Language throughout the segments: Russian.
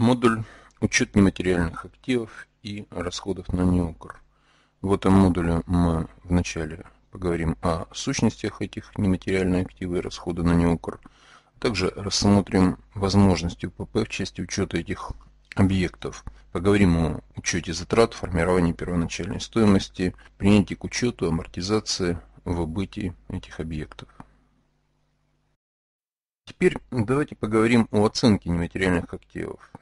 Модуль «Учет нематериальных активов и расходов на неокр». В этом модуле мы вначале поговорим о сущностях этих нематериальных активов и расходов на неокр, а также рассмотрим возможности УПП в части учета этих объектов. Поговорим о учете затрат, формировании первоначальной стоимости, принятии к учету, амортизации, в выбытии этих объектов. Теперь давайте поговорим о оценке нематериальных активов.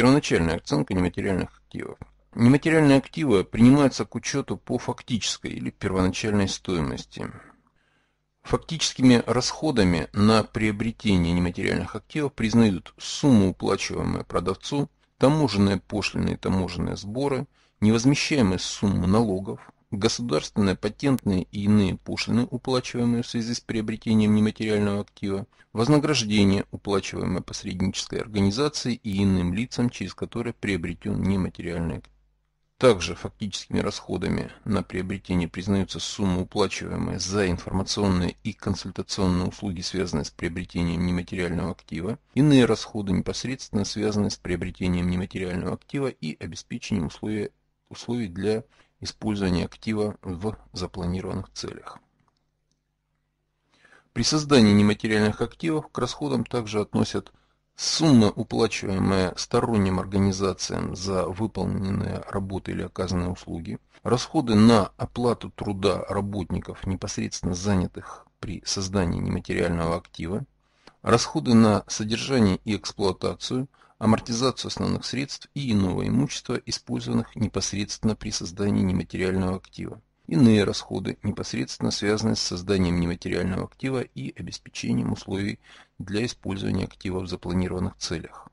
Первоначальная оценка нематериальных активов. Нематериальные активы принимаются к учету по фактической или первоначальной стоимости. Фактическими расходами на приобретение нематериальных активов признают сумму, уплачиваемую продавцу, таможенные пошлины и таможенные сборы, невозмещаемые суммы налогов, Государственные патентные и иные пошлины, уплачиваемые в связи с приобретением нематериального актива, вознаграждение, уплачиваемое посреднической организацией и иным лицам, через которые приобретен нематериальный актив. Также фактическими расходами на приобретение признаются суммы, уплачиваемые за информационные и консультационные услуги, связанные с приобретением нематериального актива, иные расходы, непосредственно связанные с приобретением нематериального актива и обеспечением условий, условий для использования актива в запланированных целях. При создании нематериальных активов к расходам также относят суммы, уплачиваемые сторонним организациям за выполненные работы или оказанные услуги, расходы на оплату труда работников, непосредственно занятых при создании нематериального актива, расходы на содержание и эксплуатацию – амортизацию основных средств и иного имущества, использованных непосредственно при создании нематериального актива, иные расходы, непосредственно связанные с созданием нематериального актива и обеспечением условий для использования актива в запланированных целях.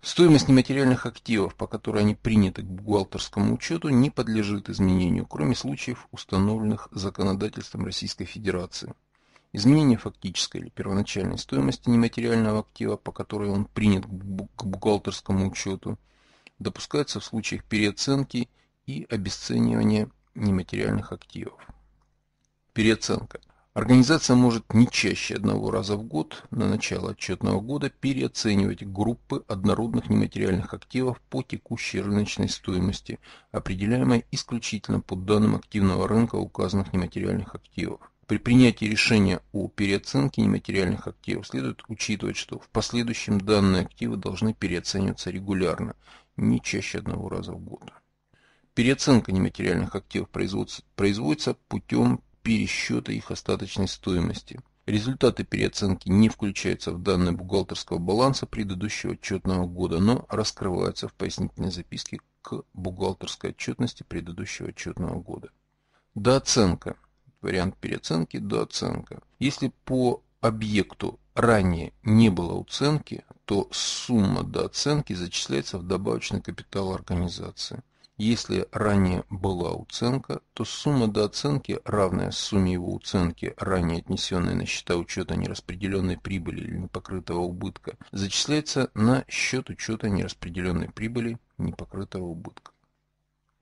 Стоимость нематериальных активов, по которой они приняты к бухгалтерскому учету, не подлежит изменению, кроме случаев, установленных законодательством Российской Федерации. Изменение фактической или первоначальной стоимости нематериального актива, по которой он принят к бухгалтерскому учету, допускается в случаях переоценки и обесценивания нематериальных активов. Переоценка. Организация может не чаще одного раза в год на начало отчетного года переоценивать группы однородных нематериальных активов по текущей рыночной стоимости, определяемой исключительно по данным активного рынка указанных нематериальных активов. При принятии решения о переоценке нематериальных активов следует учитывать, что в последующем данные активы должны переоцениваться регулярно, не чаще одного раза в год. Переоценка нематериальных активов производится, производится путем пересчета их остаточной стоимости. Результаты переоценки не включаются в данные бухгалтерского баланса предыдущего отчетного года, но раскрываются в пояснительной записке к бухгалтерской отчетности предыдущего отчетного года. Дооценка – вариант переоценки – дооценка. Если по объекту ранее не было уценки, то сумма дооценки зачисляется в добавочный капитал организации. Если ранее была уценка, то сумма дооценки, равная сумме его уценки, ранее отнесенной на счета учета нераспределенной прибыли или непокрытого убытка, зачисляется на счет учета нераспределенной прибыли непокрытого убытка.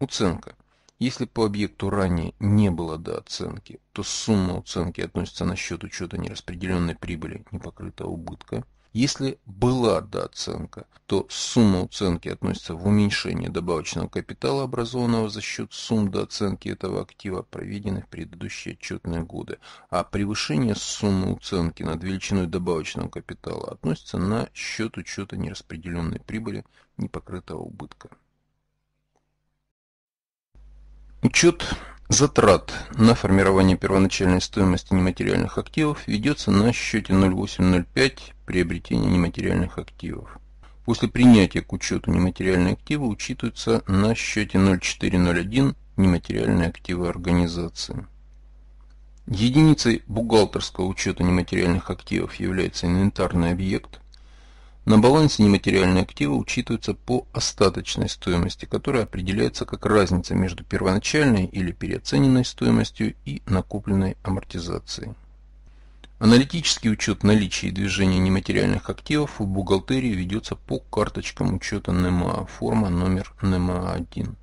Уценка – если по объекту ранее не было дооценки, то сумма оценки относится на счет учета нераспределенной прибыли, непокрытого убытка. Если была дооценка, то сумма оценки относится в уменьшение добавочного капитала, образованного за счет сумм дооценки этого актива, проведенных в предыдущие отчетные годы, а превышение суммы оценки над величиной добавочного капитала относится на счет учета нераспределенной прибыли, непокрытого убытка. Учет затрат на формирование первоначальной стоимости нематериальных активов ведется на счете 0805 приобретения нематериальных активов. После принятия к учету нематериальные активы учитываются на счете 0401 нематериальные активы организации. Единицей бухгалтерского учета нематериальных активов является инвентарный объект – на балансе нематериальные активы учитываются по остаточной стоимости, которая определяется как разница между первоначальной или переоцененной стоимостью и накопленной амортизацией. Аналитический учет наличия и движения нематериальных активов в бухгалтерии ведется по карточкам учета НМА, форма номер НМА-1.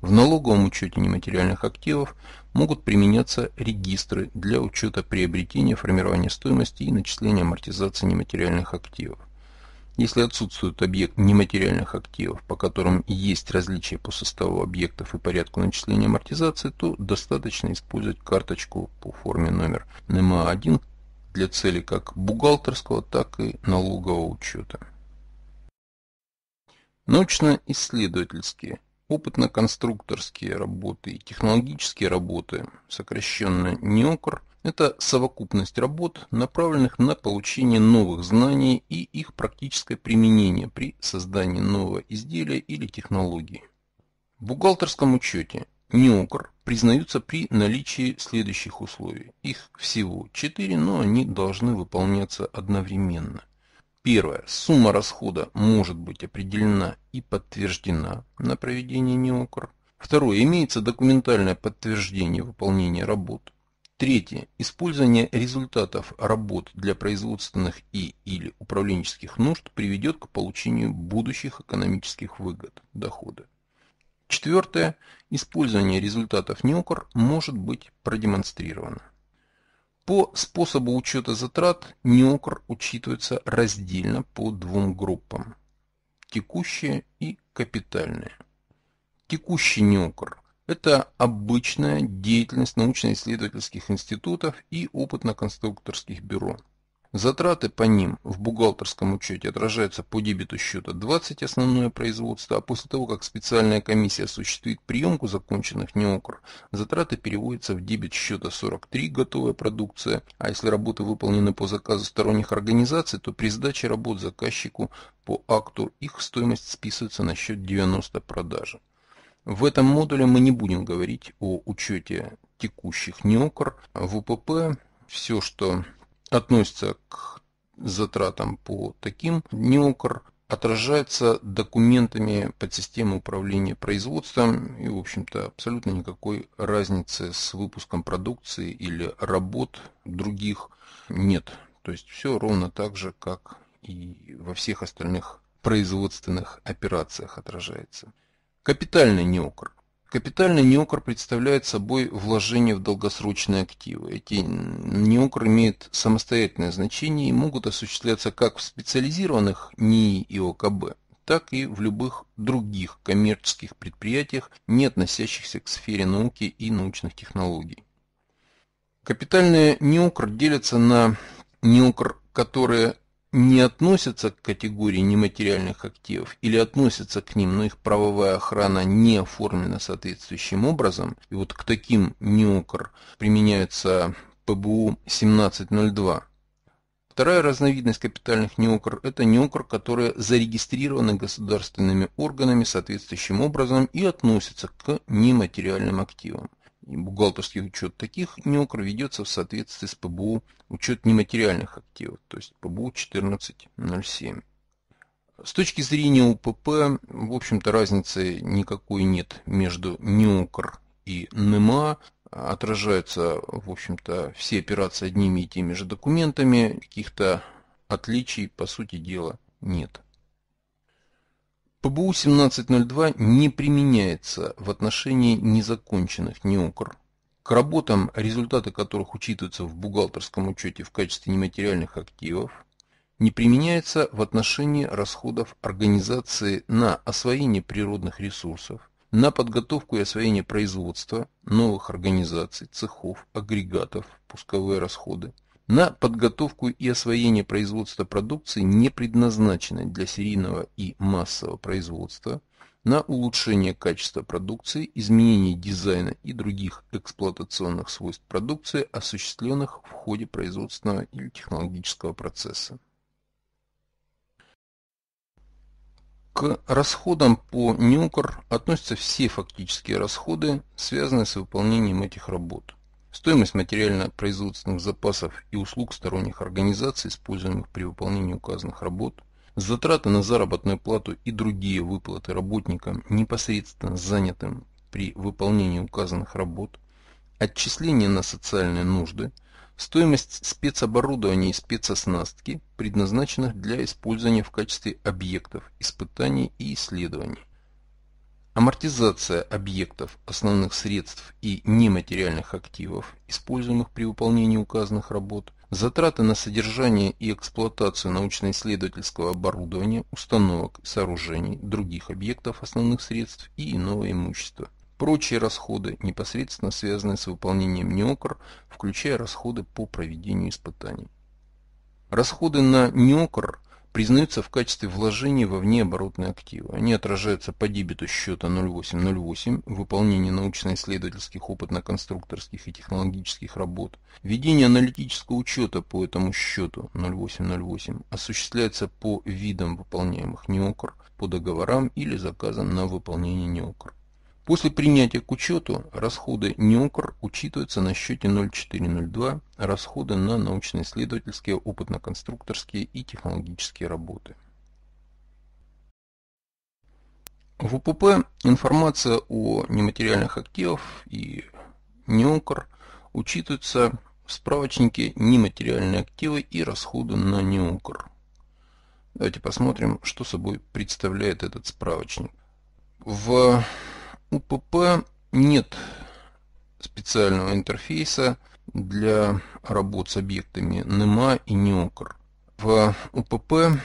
В налоговом учете нематериальных активов могут применяться регистры для учета приобретения, формирования стоимости и начисления амортизации нематериальных активов. Если отсутствует объект нематериальных активов, по которым есть различия по составу объектов и порядку начисления амортизации, то достаточно использовать карточку по форме номер НМА-1 для цели как бухгалтерского, так и налогового учета. Научно-исследовательские, опытно-конструкторские работы и технологические работы, сокращенно НИОКР – это совокупность работ, направленных на получение новых знаний и их практическое применение при создании нового изделия или технологии. В бухгалтерском учете неокр признаются при наличии следующих условий. Их всего 4, но они должны выполняться одновременно. Первое. Сумма расхода может быть определена и подтверждена на проведение неокр. Второе. Имеется документальное подтверждение выполнения работ. Третье. Использование результатов работ для производственных и или управленческих нужд приведет к получению будущих экономических выгод, дохода. Четвертое. Использование результатов НИОКР может быть продемонстрировано. По способу учета затрат НИОКР учитывается раздельно по двум группам – текущие и капитальные. Текущий НИОКР это обычная деятельность научно-исследовательских институтов и опытно-конструкторских бюро. Затраты по ним в бухгалтерском учете отражаются по дебету счета 20 основное производство, а после того, как специальная комиссия осуществит приемку законченных неокр, затраты переводятся в дебет счета 43 готовая продукция, а если работы выполнены по заказу сторонних организаций, то при сдаче работ заказчику по акту их стоимость списывается на счет 90 продажи. В этом модуле мы не будем говорить о учете текущих неокр в УПП. Все, что относится к затратам по таким неокр, отражается документами подсистемы управления производством и, в общем-то, абсолютно никакой разницы с выпуском продукции или работ других нет. То есть все ровно так же, как и во всех остальных производственных операциях отражается. Капитальный неокр. Капитальный неокр представляет собой вложение в долгосрочные активы. Эти неокр имеют самостоятельное значение и могут осуществляться как в специализированных НИИ и ОКБ, так и в любых других коммерческих предприятиях, не относящихся к сфере науки и научных технологий. Капитальные неокр делятся на неокр, которые не относятся к категории нематериальных активов или относятся к ним, но их правовая охрана не оформлена соответствующим образом, и вот к таким НИОКР применяется ПБУ 1702. Вторая разновидность капитальных неокр – это неокр, которые зарегистрированы государственными органами соответствующим образом и относятся к нематериальным активам бухгалтерских учет таких НЕКР ведется в соответствии с ПБУ учет нематериальных активов, то есть ПБУ 1407. С точки зрения УПП, в общем-то, разницы никакой нет между НЕКР и НМА. Отражаются, в общем-то, все операции одними и теми же документами. Каких-то отличий, по сути дела, нет. ПБУ 1702 не применяется в отношении незаконченных неокр. К работам, результаты которых учитываются в бухгалтерском учете в качестве нематериальных активов, не применяется в отношении расходов организации на освоение природных ресурсов, на подготовку и освоение производства, новых организаций, цехов, агрегатов, пусковые расходы, на подготовку и освоение производства продукции, не предназначенной для серийного и массового производства, на улучшение качества продукции, изменение дизайна и других эксплуатационных свойств продукции, осуществленных в ходе производственного или технологического процесса. К расходам по НЮКР относятся все фактические расходы, связанные с выполнением этих работ. Стоимость материально-производственных запасов и услуг сторонних организаций, используемых при выполнении указанных работ, затраты на заработную плату и другие выплаты работникам, непосредственно занятым при выполнении указанных работ, отчисления на социальные нужды, стоимость спецоборудования и спецоснастки, предназначенных для использования в качестве объектов испытаний и исследований, Амортизация объектов, основных средств и нематериальных активов, используемых при выполнении указанных работ, затраты на содержание и эксплуатацию научно-исследовательского оборудования, установок и сооружений, других объектов, основных средств и иного имущества. Прочие расходы, непосредственно связанные с выполнением НИОКР, включая расходы по проведению испытаний. Расходы на НИОКР – признаются в качестве вложений во внеоборотные активы. Они отражаются по дебету счета 0808, выполнение научно-исследовательских, опытно-конструкторских и технологических работ. Ведение аналитического учета по этому счету 0808 осуществляется по видам выполняемых НИОКР по договорам или заказам на выполнение НИОКР. После принятия к учету расходы НИОКР учитываются на счете 0402 расходы на научно-исследовательские, опытно-конструкторские и технологические работы. В УПП информация о нематериальных активах и НИОКР учитывается в справочнике «Нематериальные активы и расходы на НИОКР». Давайте посмотрим, что собой представляет этот справочник. В у ПП нет специального интерфейса для работ с объектами NEMA и NEOCR. В УПП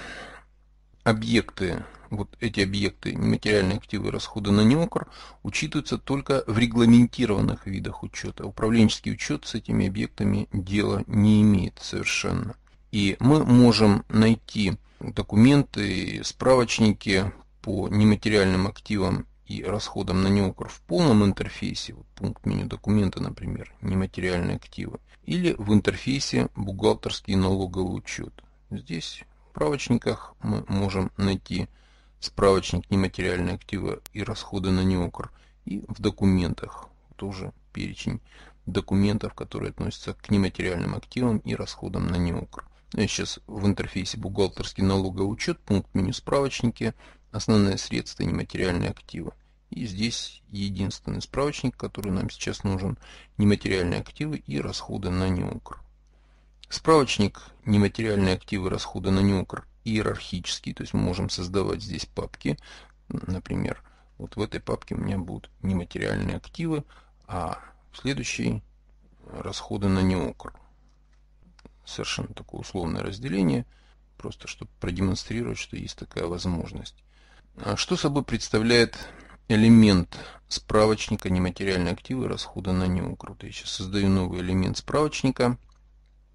объекты, вот эти объекты, нематериальные активы и расходы на неокр, учитываются только в регламентированных видах учета. Управленческий учет с этими объектами дела не имеет совершенно. И мы можем найти документы, справочники по нематериальным активам и расходом на неокр в полном интерфейсе, вот пункт меню документа, например, нематериальные активы, или в интерфейсе бухгалтерский налоговый учет. Здесь в справочниках мы можем найти справочник нематериальные активы и расходы на неокр, и в документах тоже перечень документов, которые относятся к нематериальным активам и расходам на неокр. Ну, сейчас в интерфейсе бухгалтерский налоговый учет, пункт меню справочники, основные средства и нематериальные активы. И здесь единственный справочник, который нам сейчас нужен, нематериальные активы и расходы на неукр. Справочник нематериальные активы, расходы на неукр иерархический, то есть мы можем создавать здесь папки. Например, вот в этой папке у меня будут нематериальные активы, а в следующей расходы на неукр совершенно такое условное разделение, просто чтобы продемонстрировать, что есть такая возможность. А что собой представляет элемент справочника «Нематериальные активы расходы на него. Круто. Я сейчас создаю новый элемент справочника.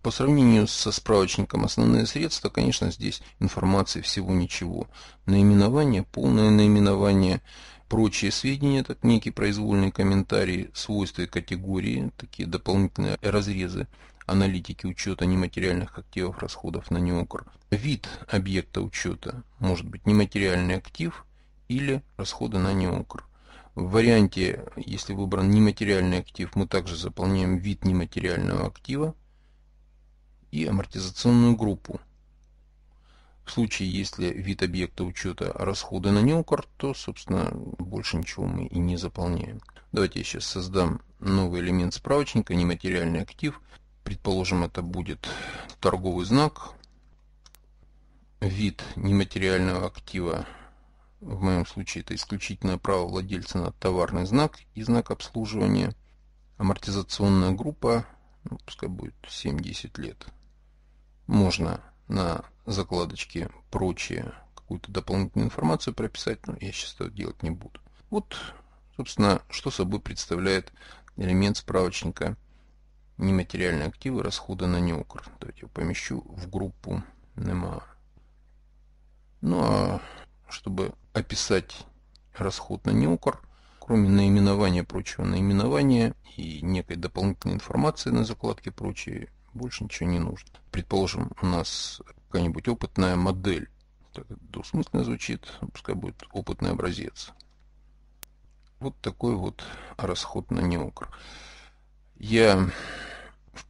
По сравнению со справочником «Основные средства», конечно, здесь информации всего ничего. Наименование, полное наименование, прочие сведения, так некие произвольные комментарии, свойства и категории, такие дополнительные разрезы аналитики учета нематериальных активов расходов на неокр. Вид объекта учета может быть нематериальный актив или расходы на неокр. В варианте, если выбран нематериальный актив, мы также заполняем вид нематериального актива и амортизационную группу. В случае, если вид объекта учета расходы на неокр, то, собственно, больше ничего мы и не заполняем. Давайте я сейчас создам новый элемент справочника, нематериальный актив. Предположим, это будет торговый знак, вид нематериального актива, в моем случае это исключительное право владельца на товарный знак и знак обслуживания, амортизационная группа, ну, пускай будет 7-10 лет. Можно на закладочке прочее какую-то дополнительную информацию прописать, но я сейчас этого делать не буду. Вот, собственно, что собой представляет элемент справочника нематериальные активы расходы на неукр. Давайте я помещу в групу нема. Ну а чтобы описать расход на неукр, кроме наименования прочего наименования и некой дополнительной информации на закладке прочее, больше ничего не нужно. Предположим, у нас какая-нибудь опытная модель. Так двусмысленно звучит, пускай будет опытный образец. Вот такой вот расход на неукр. Я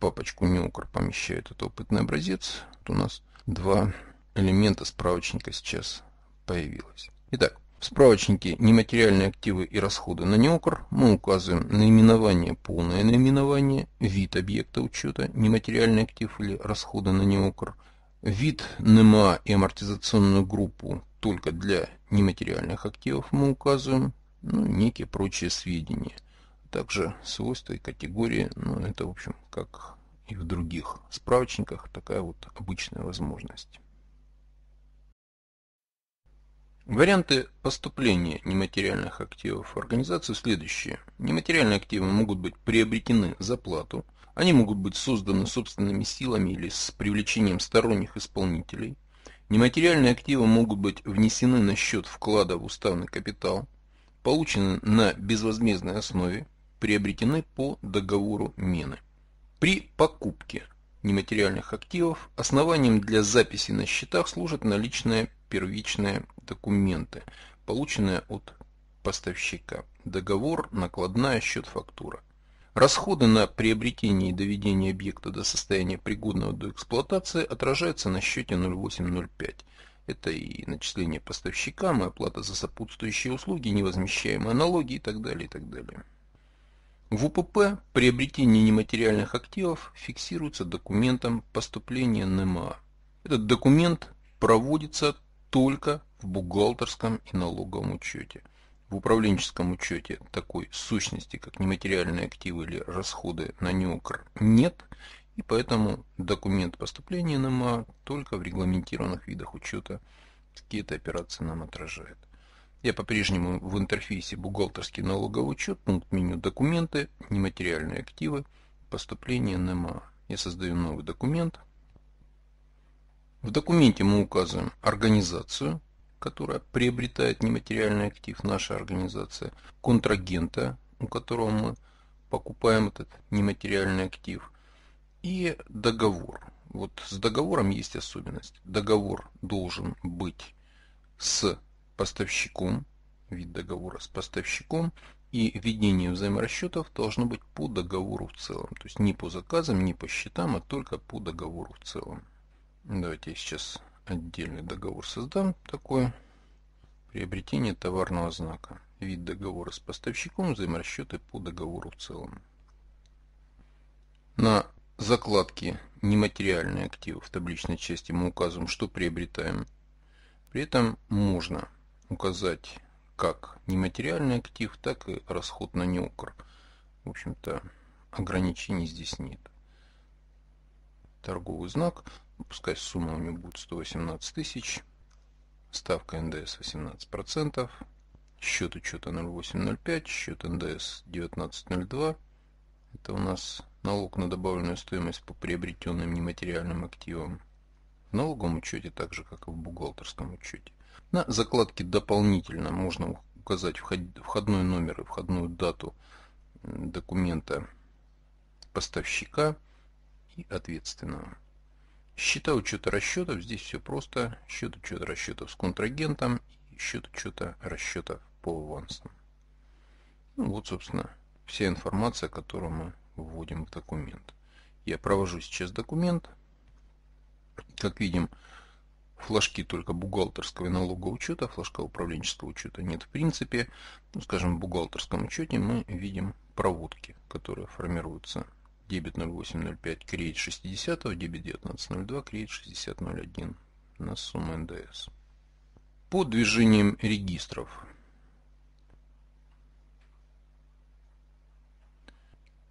папочку неукр помещает этот опытный образец. Вот у нас два элемента справочника сейчас появилось. Итак, в справочнике «Нематериальные активы и расходы на неокр» мы указываем наименование, полное наименование, вид объекта учета, нематериальный актив или расходы на неокр, вид НМА и амортизационную группу только для нематериальных активов мы указываем, ну, некие прочие сведения – также свойства и категории, но ну, это, в общем, как и в других справочниках, такая вот обычная возможность. Варианты поступления нематериальных активов в организацию следующие. Нематериальные активы могут быть приобретены за плату, они могут быть созданы собственными силами или с привлечением сторонних исполнителей. Нематериальные активы могут быть внесены на счет вклада в уставный капитал, получены на безвозмездной основе, приобретены по договору Мены. При покупке нематериальных активов основанием для записи на счетах служат наличные первичные документы, полученные от поставщика. Договор, накладная, счет, фактура. Расходы на приобретение и доведение объекта до состояния пригодного до эксплуатации отражаются на счете 0805. Это и начисление поставщикам, и оплата за сопутствующие услуги, невозмещаемые налоги и так далее, и так далее. В УПП приобретение нематериальных активов фиксируется документом поступления НМА. Этот документ проводится только в бухгалтерском и налоговом учете. В управленческом учете такой сущности, как нематериальные активы или расходы на неокр, нет, и поэтому документ поступления НМА только в регламентированных видах учета какие-то операции нам отражает. Я по-прежнему в интерфейсе «Бухгалтерский налоговый учет», пункт меню «Документы», «Нематериальные активы», «Поступление НМА». Я создаю новый документ. В документе мы указываем организацию, которая приобретает нематериальный актив, наша организация, контрагента, у которого мы покупаем этот нематериальный актив, и договор. Вот с договором есть особенность. Договор должен быть с поставщиком, вид договора с поставщиком и ведение взаиморасчетов должно быть по договору в целом. То есть не по заказам, не по счетам, а только по договору в целом. Давайте я сейчас отдельный договор создам такой. Приобретение товарного знака. Вид договора с поставщиком, взаиморасчеты по договору в целом. На закладке «Нематериальные активы» в табличной части мы указываем, что приобретаем. При этом можно указать как нематериальный актив, так и расход на неукр. В общем-то, ограничений здесь нет. Торговый знак, пускай сумма у него будет 118 тысяч, ставка НДС 18%, счет учета 0,805, счет НДС 19,02. Это у нас налог на добавленную стоимость по приобретенным нематериальным активам. В налоговом учете так же, как и в бухгалтерском учете. На закладке «Дополнительно» можно указать входной номер и входную дату документа поставщика и ответственного. Счета учета расчетов. Здесь все просто. Счет учета расчетов с контрагентом и счет учета расчетов по авансам. Ну, вот, собственно, вся информация, которую мы вводим в документ. Я провожу сейчас документ. Как видим, флажки только бухгалтерского и налогового учета, а флажка управленческого учета нет в принципе. Ну, скажем, в бухгалтерском учете мы видим проводки, которые формируются дебет 0805 кредит 60, дебет 1902 кредит 6001 на сумму НДС. По движениям регистров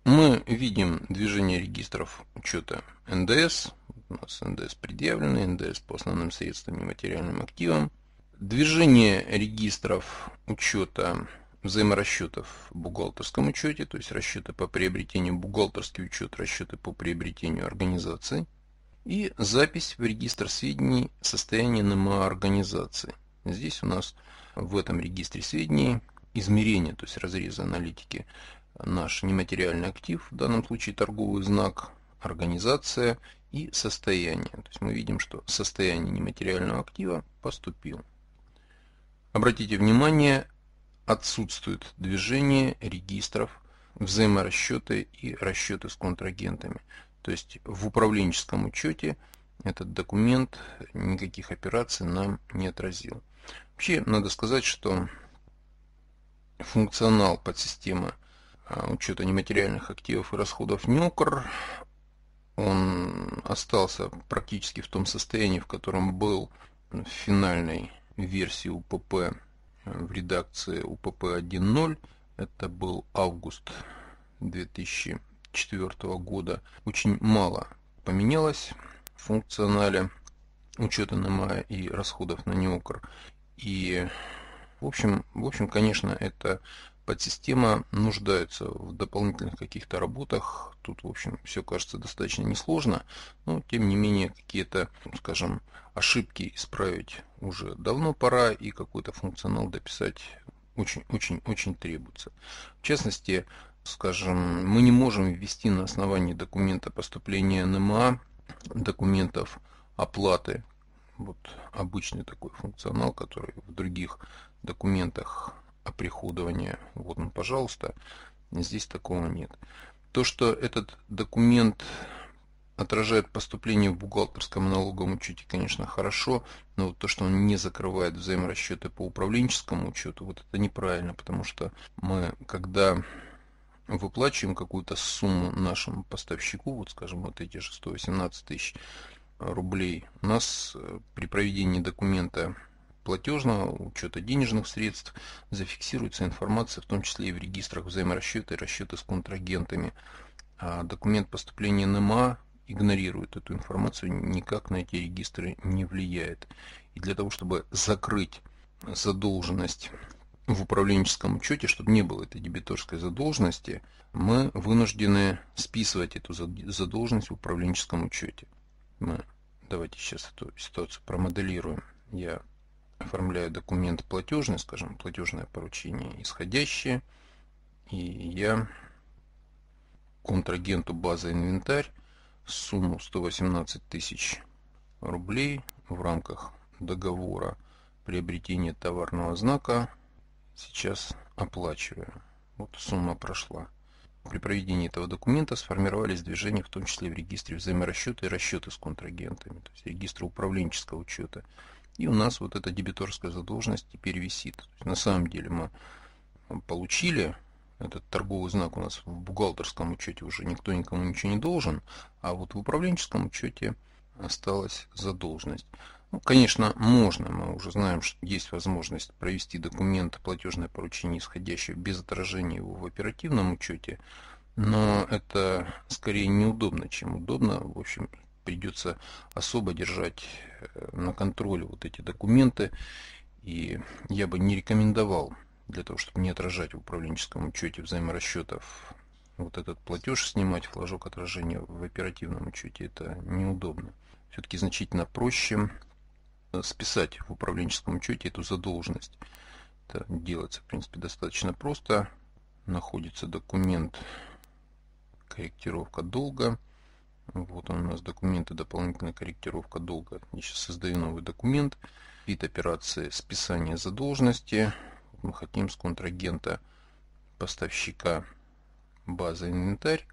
Мы видим движение регистров учета НДС. У нас НДС предъявленный НДС по основным средствам и материальным активам. Движение регистров учета взаиморасчетов в бухгалтерском учете, то есть расчеты по приобретению бухгалтерский учет, расчеты по приобретению организации. И запись в регистр сведений состояния НМА организации. Здесь у нас в этом регистре сведений измерения, то есть разрезы аналитики наш нематериальный актив, в данном случае торговый знак, организация и состояние. То есть мы видим, что состояние нематериального актива поступил. Обратите внимание, отсутствует движение регистров взаиморасчеты и расчеты с контрагентами. То есть в управленческом учете этот документ никаких операций нам не отразил. Вообще надо сказать, что функционал подсистемы системы учета нематериальных активов и расходов МИОКР. Он остался практически в том состоянии, в котором был в финальной версии УПП э, в редакции УПП 1.0. Это был август 2004 года. Очень мало поменялось в функционале учета НМА и расходов на НИОКР. И в общем, в общем, конечно, это Подсистема нуждается в дополнительных каких-то работах. Тут, в общем, все кажется достаточно несложно, но, тем не менее, какие-то, скажем, ошибки исправить уже давно пора и какой-то функционал дописать очень-очень-очень требуется. В частности, скажем, мы не можем ввести на основании документа поступления НМА документов оплаты вот обычный такой функционал, который в других документах оприходования. Вот он, ну, пожалуйста. Здесь такого нет. То, что этот документ отражает поступление в бухгалтерском налоговом учете, конечно, хорошо, но вот то, что он не закрывает взаиморасчеты по управленческому учету, вот это неправильно, потому что мы, когда выплачиваем какую-то сумму нашему поставщику, вот скажем, вот эти же 118 тысяч рублей, у нас э, при проведении документа платежного учета денежных средств зафиксируется информация, в том числе и в регистрах взаиморасчета и расчеты с контрагентами. А документ поступления НМА а игнорирует эту информацию, никак на эти регистры не влияет. И для того, чтобы закрыть задолженность в управленческом учете, чтобы не было этой дебиторской задолженности, мы вынуждены списывать эту задолженность в управленческом учете. Мы давайте сейчас эту ситуацию промоделируем. Я оформляю документ платежный, скажем, платежное поручение исходящее, и я контрагенту база инвентарь сумму 118 тысяч рублей в рамках договора приобретения товарного знака сейчас оплачиваю. Вот сумма прошла. При проведении этого документа сформировались движения, в том числе в регистре взаиморасчета и расчеты с контрагентами, то есть регистра управленческого учета. И у нас вот эта дебиторская задолженность теперь висит. То есть на самом деле мы получили этот торговый знак у нас в бухгалтерском учете уже никто никому ничего не должен, а вот в управленческом учете осталась задолженность. Ну, конечно, можно, мы уже знаем, что есть возможность провести документ платежное поручение исходящее без отражения его в оперативном учете, но это скорее неудобно, чем удобно. В общем, придется особо держать э, на контроле вот эти документы. И я бы не рекомендовал для того, чтобы не отражать в управленческом учете взаиморасчетов вот этот платеж снимать, флажок отражения в оперативном учете, это неудобно. Все-таки значительно проще э, списать в управленческом учете эту задолженность. Это делается, в принципе, достаточно просто. Находится документ корректировка долга. Вот он у нас документы, дополнительная корректировка долга. Я сейчас создаю новый документ. Вид операции списания задолженности. Мы хотим с контрагента поставщика базы инвентарь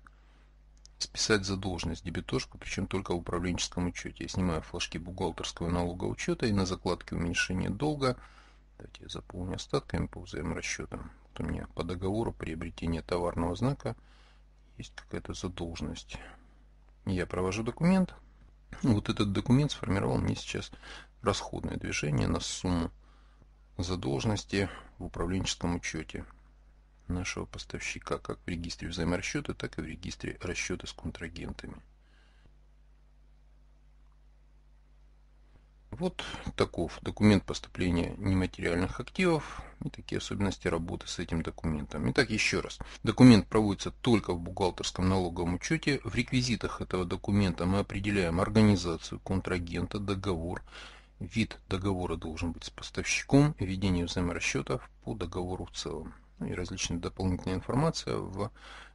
списать задолженность дебиторшку, причем только в управленческом учете. Я снимаю флажки бухгалтерского налогового учета и на закладке уменьшения долга. Давайте я заполню остатками по взаиморасчетам. Вот у меня по договору приобретения товарного знака есть какая-то задолженность. Я провожу документ. Вот этот документ сформировал мне сейчас расходное движение на сумму задолженности в управленческом учете нашего поставщика как в регистре взаиморасчета, так и в регистре расчета с контрагентами. Вот таков документ поступления нематериальных активов и такие особенности работы с этим документом. Итак, еще раз. Документ проводится только в бухгалтерском налоговом учете. В реквизитах этого документа мы определяем организацию, контрагента, договор. Вид договора должен быть с поставщиком, ведение взаиморасчетов по договору в целом. Ну и различная дополнительная информация в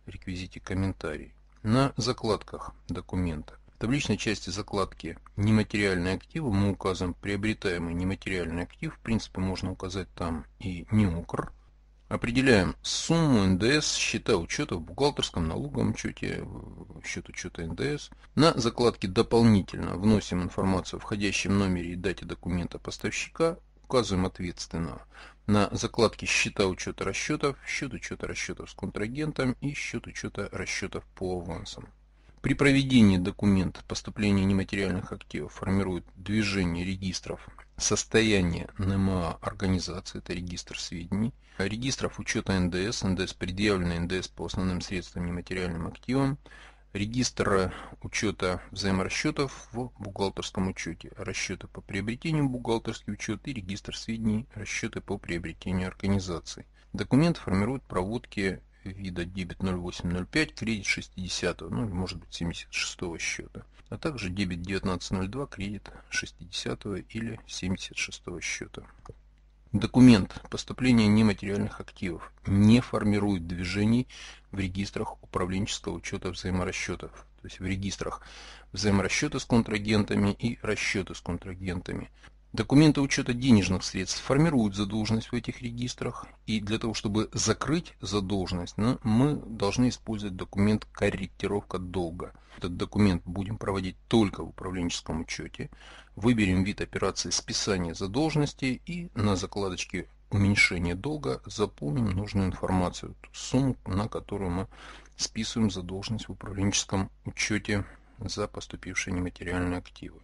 реквизите комментарий. На закладках документа в табличной части закладки «Нематериальные активы» мы указываем приобретаемый нематериальный актив. В принципе, можно указать там и неукр. Определяем сумму НДС, счета учета в бухгалтерском налоговом учете, счет учета НДС. На закладке «Дополнительно» вносим информацию о входящем номере и дате документа поставщика, указываем ответственного. На закладке «Счета учета расчетов», «Счет учета расчетов с контрагентом» и «Счет учета расчетов по авансам». При проведении документа поступления нематериальных активов формирует движение регистров состояние НМА организации, это регистр сведений, регистров учета НДС, НДС предъявленный, НДС по основным средствам нематериальным активам, регистр учета взаиморасчетов в бухгалтерском учете, расчеты по приобретению бухгалтерский учет и регистр сведений расчеты по приобретению организации. Документ формирует проводки вида дебет 0805, кредит 60, ну или может быть 76 счета, а также дебет 1902, кредит 60 или 76 счета. Документ поступления нематериальных активов не формирует движений в регистрах управленческого учета взаиморасчетов, то есть в регистрах взаиморасчеты с контрагентами и расчеты с контрагентами. Документы учета денежных средств формируют задолженность в этих регистрах. И для того, чтобы закрыть задолженность, ну, мы должны использовать документ корректировка долга. Этот документ будем проводить только в управленческом учете. Выберем вид операции списание задолженности и на закладочке уменьшение долга заполним нужную информацию, ту сумму, на которую мы списываем задолженность в управленческом учете за поступившие нематериальные активы.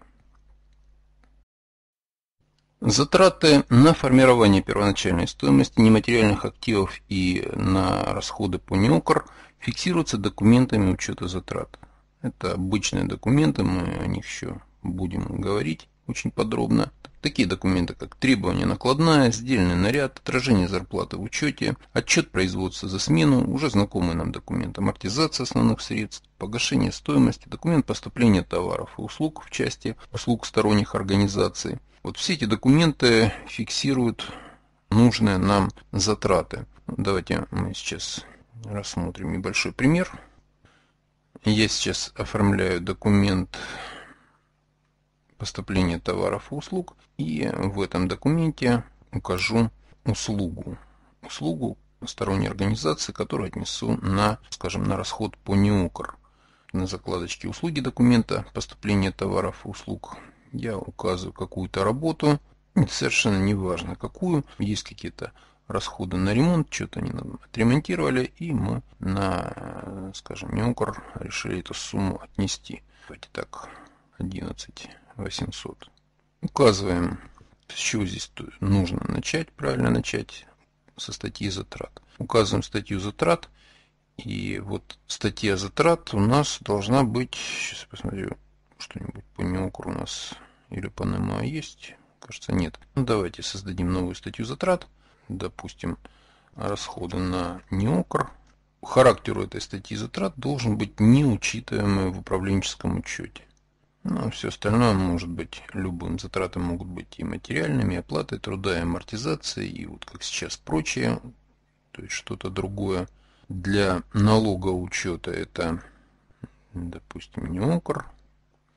Затраты на формирование первоначальной стоимости нематериальных активов и на расходы по НИОКР фиксируются документами учета затрат. Это обычные документы, мы о них еще будем говорить очень подробно. Такие документы, как требования накладная, сдельный наряд, отражение зарплаты в учете, отчет производства за смену, уже знакомый нам документ, амортизация основных средств, погашение стоимости, документ поступления товаров и услуг в части услуг сторонних организаций, вот все эти документы фиксируют нужные нам затраты. Давайте мы сейчас рассмотрим небольшой пример. Я сейчас оформляю документ поступления товаров и услуг и в этом документе укажу услугу. Услугу сторонней организации, которую отнесу на, скажем, на расход по неукр. На закладочке услуги документа поступления товаров и услуг я указываю какую-то работу, ну, совершенно неважно какую, есть какие-то расходы на ремонт, что-то они отремонтировали, и мы на, э, скажем, Меокр решили эту сумму отнести. Давайте так, 11 800. Указываем, с чего здесь нужно начать, правильно начать, со статьи затрат. Указываем статью затрат, и вот статья затрат у нас должна быть, сейчас посмотрю, что-нибудь по неокру у нас или по НМА есть? Кажется, нет. Ну, давайте создадим новую статью затрат. Допустим, расходы на неокр. Характеру этой статьи затрат должен быть неучитываемый в управленческом учете. Ну, а все остальное может быть любым. Затраты могут быть и материальными, и оплаты труда, и амортизации, и вот как сейчас прочее. То есть что-то другое. Для налога учета это, допустим, не окр.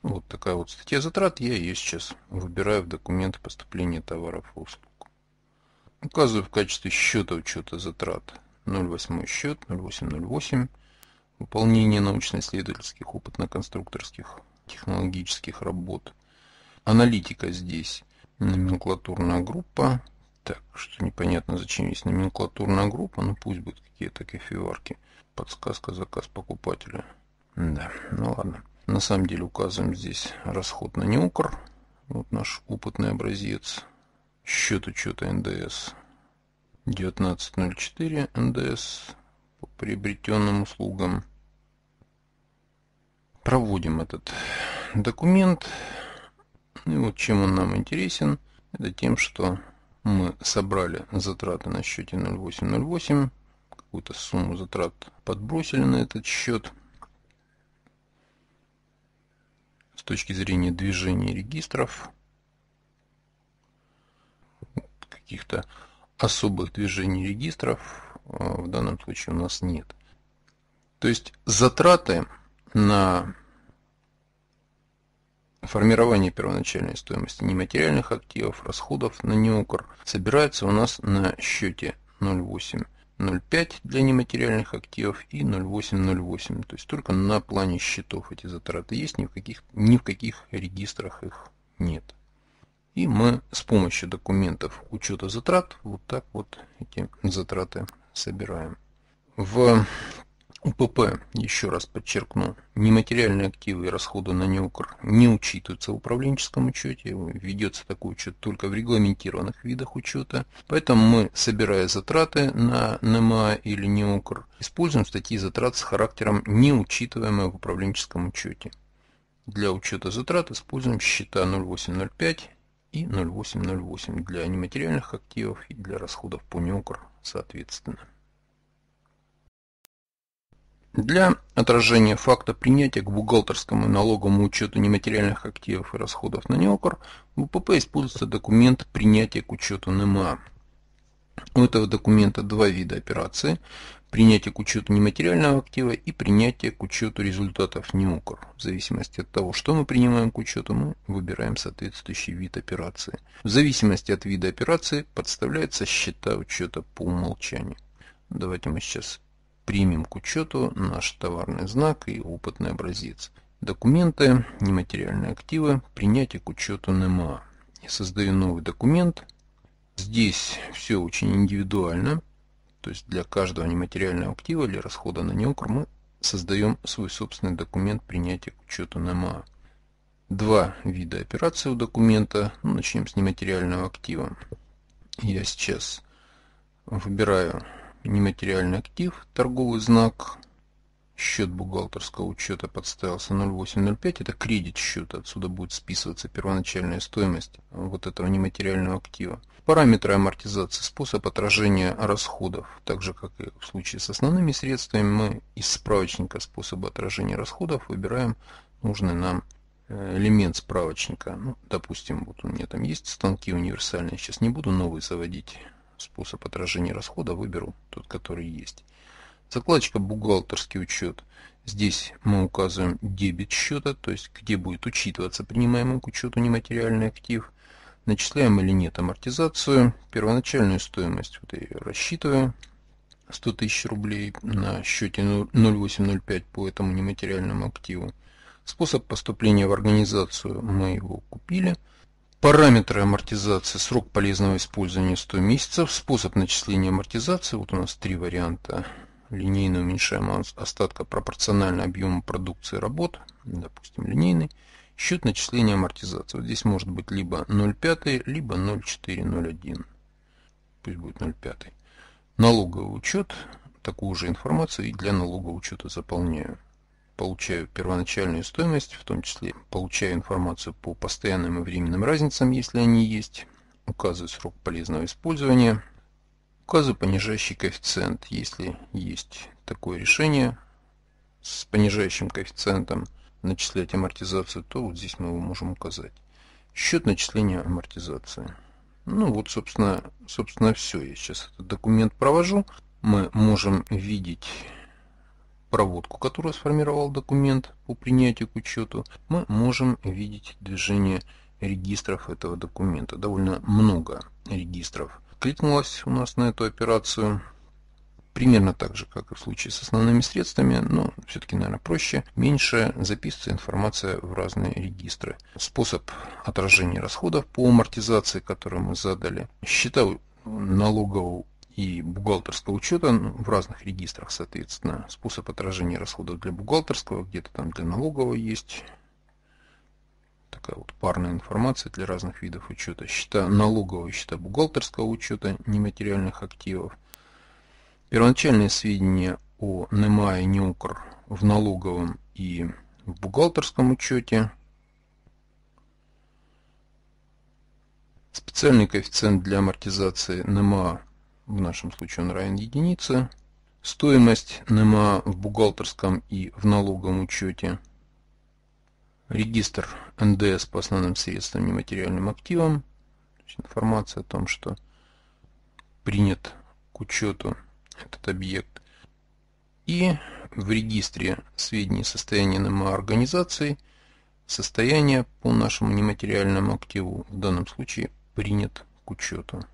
Вот такая вот статья затрат. Я ее сейчас выбираю в документы поступления товаров и услуг. Указываю в качестве счета учета затрат 0,8 счет 0808. Выполнение научно-исследовательских, опытно-конструкторских, технологических работ. Аналитика здесь номенклатурная группа. Так, что непонятно, зачем есть номенклатурная группа, но пусть будут какие-то кофеварки. Подсказка заказ покупателя. Да, ну ладно. На самом деле указываем здесь расход на неукр. Вот наш опытный образец. Счет учета НДС 19.04 НДС по приобретенным услугам. Проводим этот документ. Ну и вот чем он нам интересен, это тем, что мы собрали затраты на счете 0808, какую-то сумму затрат подбросили на этот счет – с точки зрения движения регистров, каких-то особых движений регистров э, в данном случае у нас нет. То есть затраты на формирование первоначальной стоимости нематериальных активов, расходов на неокр собираются у нас на счете 0,8 0,5 для нематериальных активов и 0,808. То есть только на плане счетов эти затраты есть, ни в каких, ни в каких регистрах их нет. И мы с помощью документов учета затрат вот так вот эти затраты собираем. В УПП, еще раз подчеркну, нематериальные активы и расходы на неукр не учитываются в управленческом учете, ведется такой учет только в регламентированных видах учета, поэтому мы, собирая затраты на НМА или неукр, используем статьи затрат с характером неучитываемые в управленческом учете. Для учета затрат используем счета 0805 и 0808 для нематериальных активов и для расходов по неукр соответственно. Для отражения факта принятия к бухгалтерскому и налоговому учету нематериальных активов и расходов на неокр в УПП используется документ принятия к учету НМА. У этого документа два вида операции – принятие к учету нематериального актива и принятие к учету результатов неокр. В зависимости от того, что мы принимаем к учету, мы выбираем соответствующий вид операции. В зависимости от вида операции подставляются счета учета по умолчанию. Давайте мы сейчас примем к учету наш товарный знак и опытный образец. Документы, нематериальные активы, принятие к учету НМА. Я создаю новый документ. Здесь все очень индивидуально. То есть для каждого нематериального актива или расхода на неокр мы создаем свой собственный документ принятия к учету НМА. Два вида операций у документа. Ну, начнем с нематериального актива. Я сейчас выбираю Нематериальный актив, торговый знак, счет бухгалтерского учета подставился 0,805, это кредит счета, отсюда будет списываться первоначальная стоимость вот этого нематериального актива. Параметры амортизации, способ отражения расходов, так же как и в случае с основными средствами, мы из справочника способа отражения расходов выбираем нужный нам э, элемент справочника. Ну, допустим, вот у меня там есть станки универсальные, сейчас не буду новые заводить. Способ отражения расхода выберу тот, который есть. Закладочка «Бухгалтерский учет». Здесь мы указываем дебет счета, то есть где будет учитываться принимаемый к учету нематериальный актив. Начисляем или нет амортизацию. Первоначальную стоимость вот я рассчитываю. 100 тысяч рублей на счете 0805 по этому нематериальному активу. Способ поступления в организацию мы его купили – Параметры амортизации, срок полезного использования 100 месяцев, способ начисления амортизации, вот у нас три варианта, линейно уменьшаем остатка пропорционально объему продукции работ, допустим линейный, счет начисления амортизации, вот здесь может быть либо 0,5, либо 0,401, пусть будет 0,5. Налоговый учет, такую же информацию и для налогового учета заполняю получаю первоначальную стоимость, в том числе получаю информацию по постоянным и временным разницам, если они есть, указываю срок полезного использования, указываю понижающий коэффициент, если есть такое решение с понижающим коэффициентом начислять амортизацию, то вот здесь мы его можем указать. Счет начисления амортизации. Ну вот, собственно, собственно, все. Я сейчас этот документ провожу. Мы можем видеть проводку, которую сформировал документ по принятию к учету, мы можем видеть движение регистров этого документа. Довольно много регистров кликнулось у нас на эту операцию. Примерно так же, как и в случае с основными средствами, но все-таки, наверное, проще. Меньше записывается информация в разные регистры. Способ отражения расходов по амортизации, который мы задали. Счета налогового и бухгалтерского учета ну, в разных регистрах, соответственно. Способ отражения расходов для бухгалтерского, где-то там для налогового есть. Такая вот парная информация для разных видов учета. Счета налогового, счета бухгалтерского учета нематериальных активов. Первоначальные сведения о НМА эм и НЕОКР в налоговом и в бухгалтерском учете. Специальный коэффициент для амортизации НМА в нашем случае он равен единице. Стоимость НМА в бухгалтерском и в налоговом учете. Регистр НДС по основным средствам и материальным активам. информация о том, что принят к учету этот объект. И в регистре сведений состояния НМА организации состояние по нашему нематериальному активу, в данном случае принят к учету.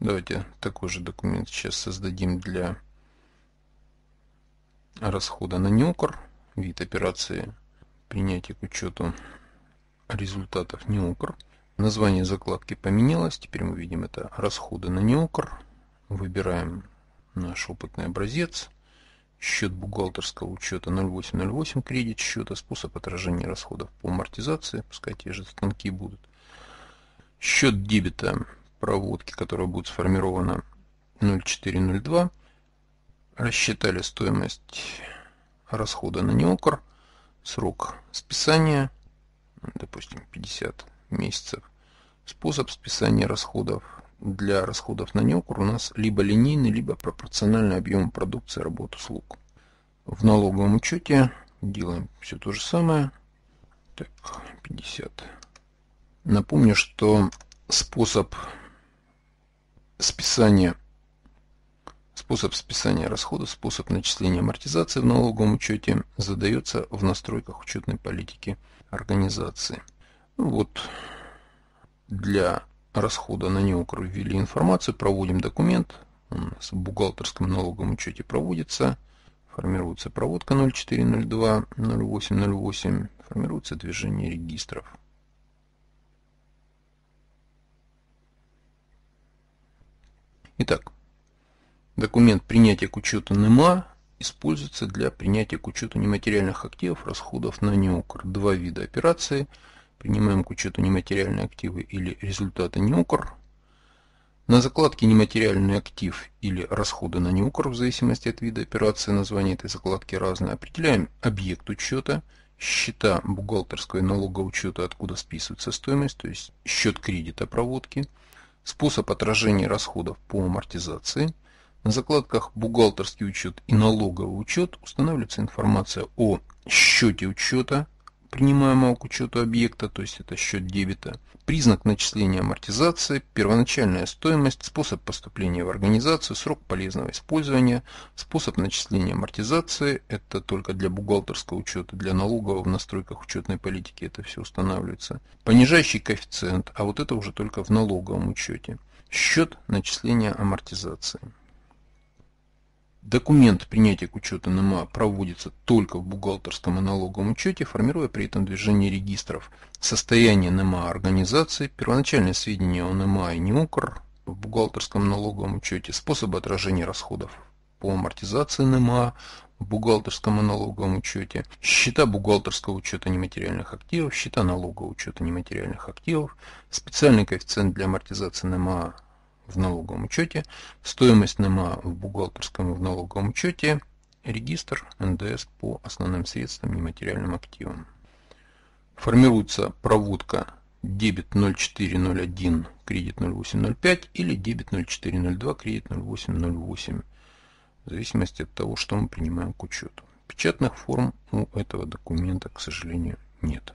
Давайте такой же документ сейчас создадим для расхода на неокр, вид операции принятие к учету результатов неокр. Название закладки поменялось, теперь мы видим это расходы на неокр. Выбираем наш опытный образец, счет бухгалтерского учета 0808, кредит счета, способ отражения расходов по амортизации, пускай те же станки будут. Счет дебета проводки, которая будет сформирована 0,402, рассчитали стоимость расхода на неокр, срок списания, ну, допустим, 50 месяцев, способ списания расходов. Для расходов на неокр у нас либо линейный, либо пропорциональный объем продукции работ услуг. В налоговом учете делаем все то же самое. Так, 50. Напомню, что способ списания. Способ списания расходов, способ начисления амортизации в налоговом учете задается в настройках учетной политики организации. Ну вот для расхода на неокр ввели информацию, проводим документ, он у нас в бухгалтерском налоговом учете проводится, формируется проводка 0402-0808, формируется движение регистров. Итак, документ принятия к учету НМА используется для принятия к учету нематериальных активов расходов на неокр. Два вида операции. Принимаем к учету нематериальные активы или результаты неокр. На закладке «Нематериальный актив» или «Расходы на неукр» в зависимости от вида операции, название этой закладки разное, определяем объект учета, счета бухгалтерского и налогового учета, откуда списывается стоимость, то есть счет кредита проводки – способ отражения расходов по амортизации, на закладках «Бухгалтерский учет» и «Налоговый учет» устанавливается информация о счете учета, принимаемого к учету объекта, то есть это счет дебита, признак начисления амортизации, первоначальная стоимость, способ поступления в организацию, срок полезного использования, способ начисления амортизации, это только для бухгалтерского учета, для налогового в настройках учетной политики это все устанавливается, понижающий коэффициент, а вот это уже только в налоговом учете, счет начисления амортизации. Документ принятия к учету НМА проводится только в бухгалтерском и налоговом учете, формируя при этом движение регистров, состояние НМА организации, первоначальные сведения о НМА и НИОКР в бухгалтерском налоговом учете, способы отражения расходов по амортизации НМА в бухгалтерском и налоговом учете, счета бухгалтерского учета нематериальных активов, счета налогового учета нематериальных активов, специальный коэффициент для амортизации НМА в налоговом учете, стоимость НМА в бухгалтерском и в налоговом учете, регистр НДС по основным средствам и материальным активам. Формируется проводка дебет 0401, кредит 0805 или дебет 0402, кредит 0808, в зависимости от того, что мы принимаем к учету. Печатных форм у этого документа, к сожалению, нет.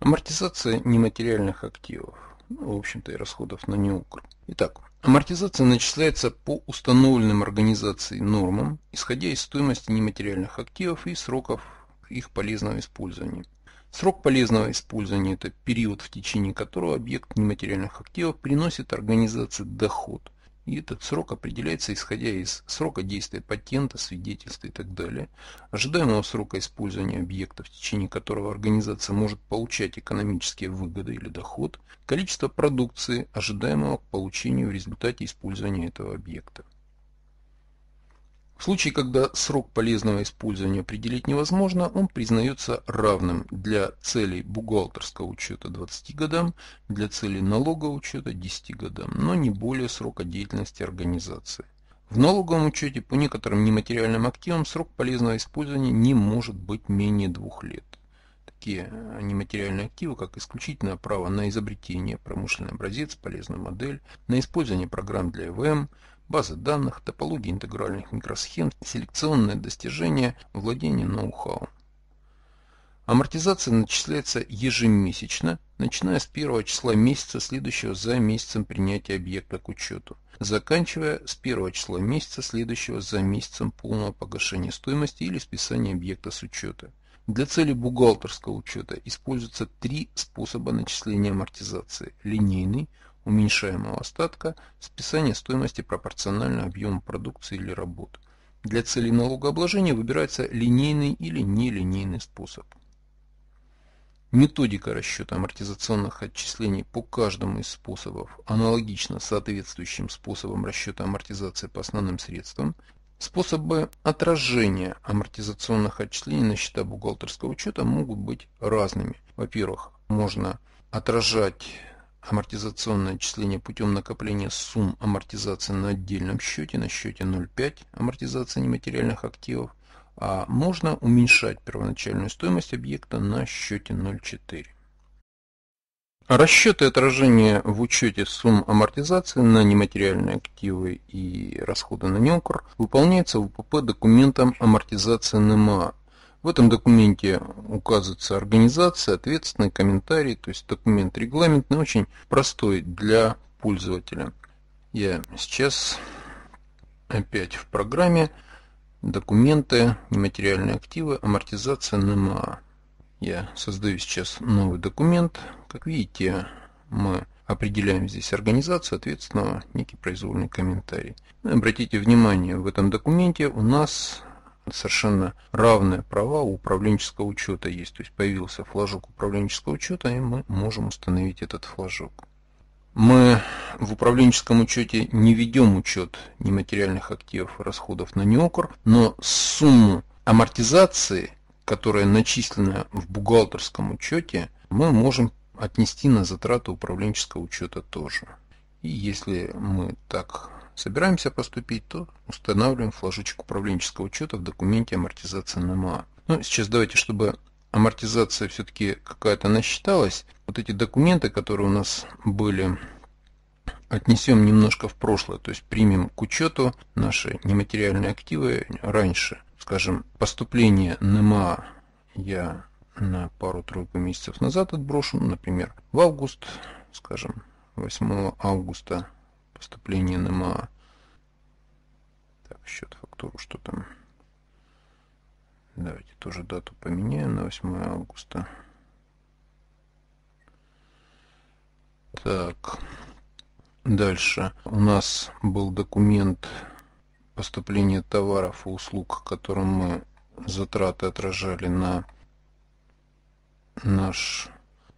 Амортизация нематериальных активов, ну, в общем-то и расходов на неукр. Итак, амортизация начисляется по установленным организацией нормам, исходя из стоимости нематериальных активов и сроков их полезного использования. Срок полезного использования – это период, в течение которого объект нематериальных активов приносит организации доход – и этот срок определяется исходя из срока действия патента, свидетельства и так далее, ожидаемого срока использования объекта, в течение которого организация может получать экономические выгоды или доход, количество продукции, ожидаемого к получению в результате использования этого объекта. В случае, когда срок полезного использования определить невозможно, он признается равным для целей бухгалтерского учета 20 годам, для целей налогового учета 10 годам, но не более срока деятельности организации. В налоговом учете по некоторым нематериальным активам срок полезного использования не может быть менее двух лет. Такие э, нематериальные активы, как исключительное право на изобретение, промышленный образец, полезную модель, на использование программ для ЭВМ, базы данных, топологии интегральных микросхем, селекционные достижения, владение ноу-хау. Амортизация начисляется ежемесячно, начиная с первого числа месяца, следующего за месяцем принятия объекта к учету, заканчивая с первого числа месяца, следующего за месяцем полного погашения стоимости или списания объекта с учета. Для цели бухгалтерского учета используются три способа начисления амортизации – линейный – уменьшаемого остатка, списание стоимости пропорционально объему продукции или работ. Для целей налогообложения выбирается линейный или нелинейный способ. Методика расчета амортизационных отчислений по каждому из способов аналогична соответствующим способам расчета амортизации по основным средствам. Способы отражения амортизационных отчислений на счета бухгалтерского учета могут быть разными. Во-первых, можно отражать амортизационное отчисление путем накопления сумм амортизации на отдельном счете, на счете 0,5 амортизации нематериальных активов, а можно уменьшать первоначальную стоимость объекта на счете 0,4. Расчеты отражения в учете сумм амортизации на нематериальные активы и расходы на неокр выполняется в УПП документом амортизации НМА в этом документе указывается организация, ответственный комментарий, то есть документ регламентный, очень простой для пользователя. Я сейчас опять в программе документы, нематериальные активы, амортизация НМА. Я создаю сейчас новый документ. Как видите, мы определяем здесь организацию, ответственного некий произвольный комментарий. Обратите внимание, в этом документе у нас совершенно равные права у управленческого учета есть. То есть появился флажок управленческого учета, и мы можем установить этот флажок. Мы в управленческом учете не ведем учет нематериальных активов и расходов на неокр, но сумму амортизации, которая начислена в бухгалтерском учете, мы можем отнести на затраты управленческого учета тоже. И если мы так Собираемся поступить, то устанавливаем флажочек управленческого учета в документе амортизации НМА. Ну, сейчас давайте, чтобы амортизация все-таки какая-то насчиталась, вот эти документы, которые у нас были, отнесем немножко в прошлое, то есть примем к учету наши нематериальные активы раньше. Скажем, поступление НМА я на пару-тройку месяцев назад отброшу, например, в август, скажем, 8 августа Поступление НМА. Так, счет, фактуру, что там? Давайте тоже дату поменяем на 8 августа. Так, дальше. У нас был документ поступления товаров и услуг, которым мы затраты отражали на наш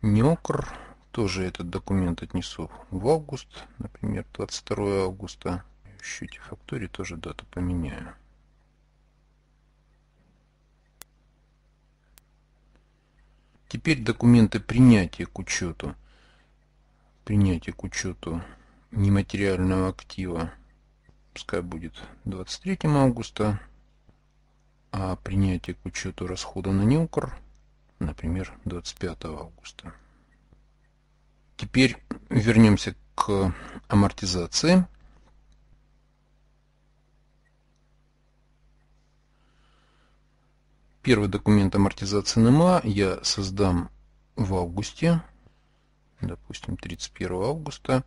НЕКР тоже этот документ отнесу в август, например, 22 августа. В счете фактуре тоже дату поменяю. Теперь документы принятия к учету. Принятие к учету нематериального актива. Пускай будет 23 августа. А принятие к учету расхода на неукр, например, 25 августа. Теперь вернемся к амортизации. Первый документ амортизации НМА я создам в августе, допустим, 31 августа.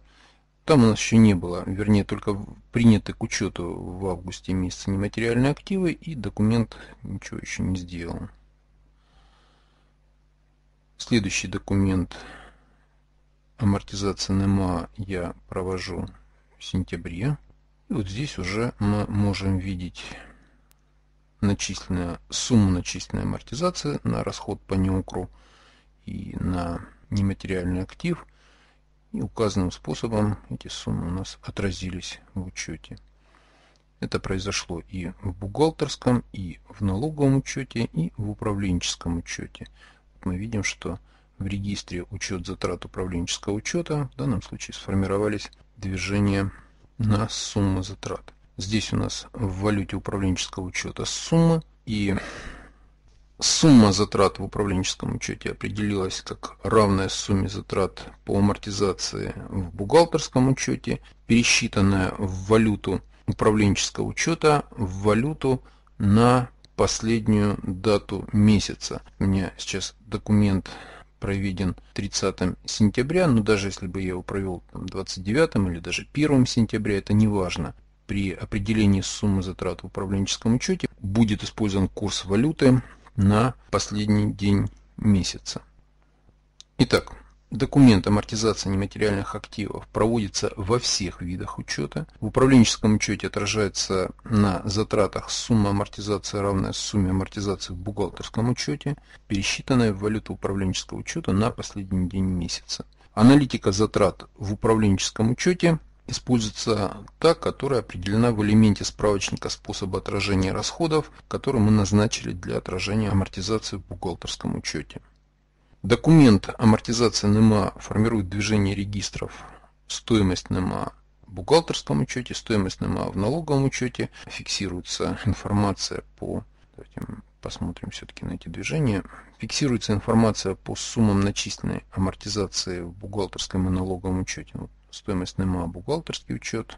Там у нас еще не было, вернее, только приняты к учету в августе месяце нематериальные активы, и документ ничего еще не сделал. Следующий документ – амортизация НМА я провожу в сентябре. И вот здесь уже мы можем видеть начисленная, сумму начисленной амортизации на расход по неукру и на нематериальный актив. И указанным способом эти суммы у нас отразились в учете. Это произошло и в бухгалтерском, и в налоговом учете, и в управленческом учете. Мы видим, что в регистре учет затрат управленческого учета, в данном случае сформировались движения на сумму затрат. Здесь у нас в валюте управленческого учета сумма и сумма затрат в управленческом учете определилась как равная сумме затрат по амортизации в бухгалтерском учете, пересчитанная в валюту управленческого учета в валюту на последнюю дату месяца. У меня сейчас документ проведен 30 сентября, но даже если бы я его провел там, 29 или даже 1 сентября, это не важно. При определении суммы затрат в управленческом учете будет использован курс валюты на последний день месяца. Итак, Документ амортизации нематериальных активов проводится во всех видах учета. В управленческом учете отражается на затратах сумма амортизации равная сумме амортизации в бухгалтерском учете, пересчитанная в валюту управленческого учета на последний день месяца. Аналитика затрат в управленческом учете используется та, которая определена в элементе справочника способа отражения расходов, который мы назначили для отражения амортизации в бухгалтерском учете. Документ амортизации НМА формирует движение регистров стоимость НМА в бухгалтерском учете, стоимость НМА в налоговом учете. Фиксируется информация по... Давайте посмотрим все-таки на эти движения. Фиксируется информация по суммам начисленной амортизации в бухгалтерском и налоговом учете. Вот стоимость НМА бухгалтерский учет.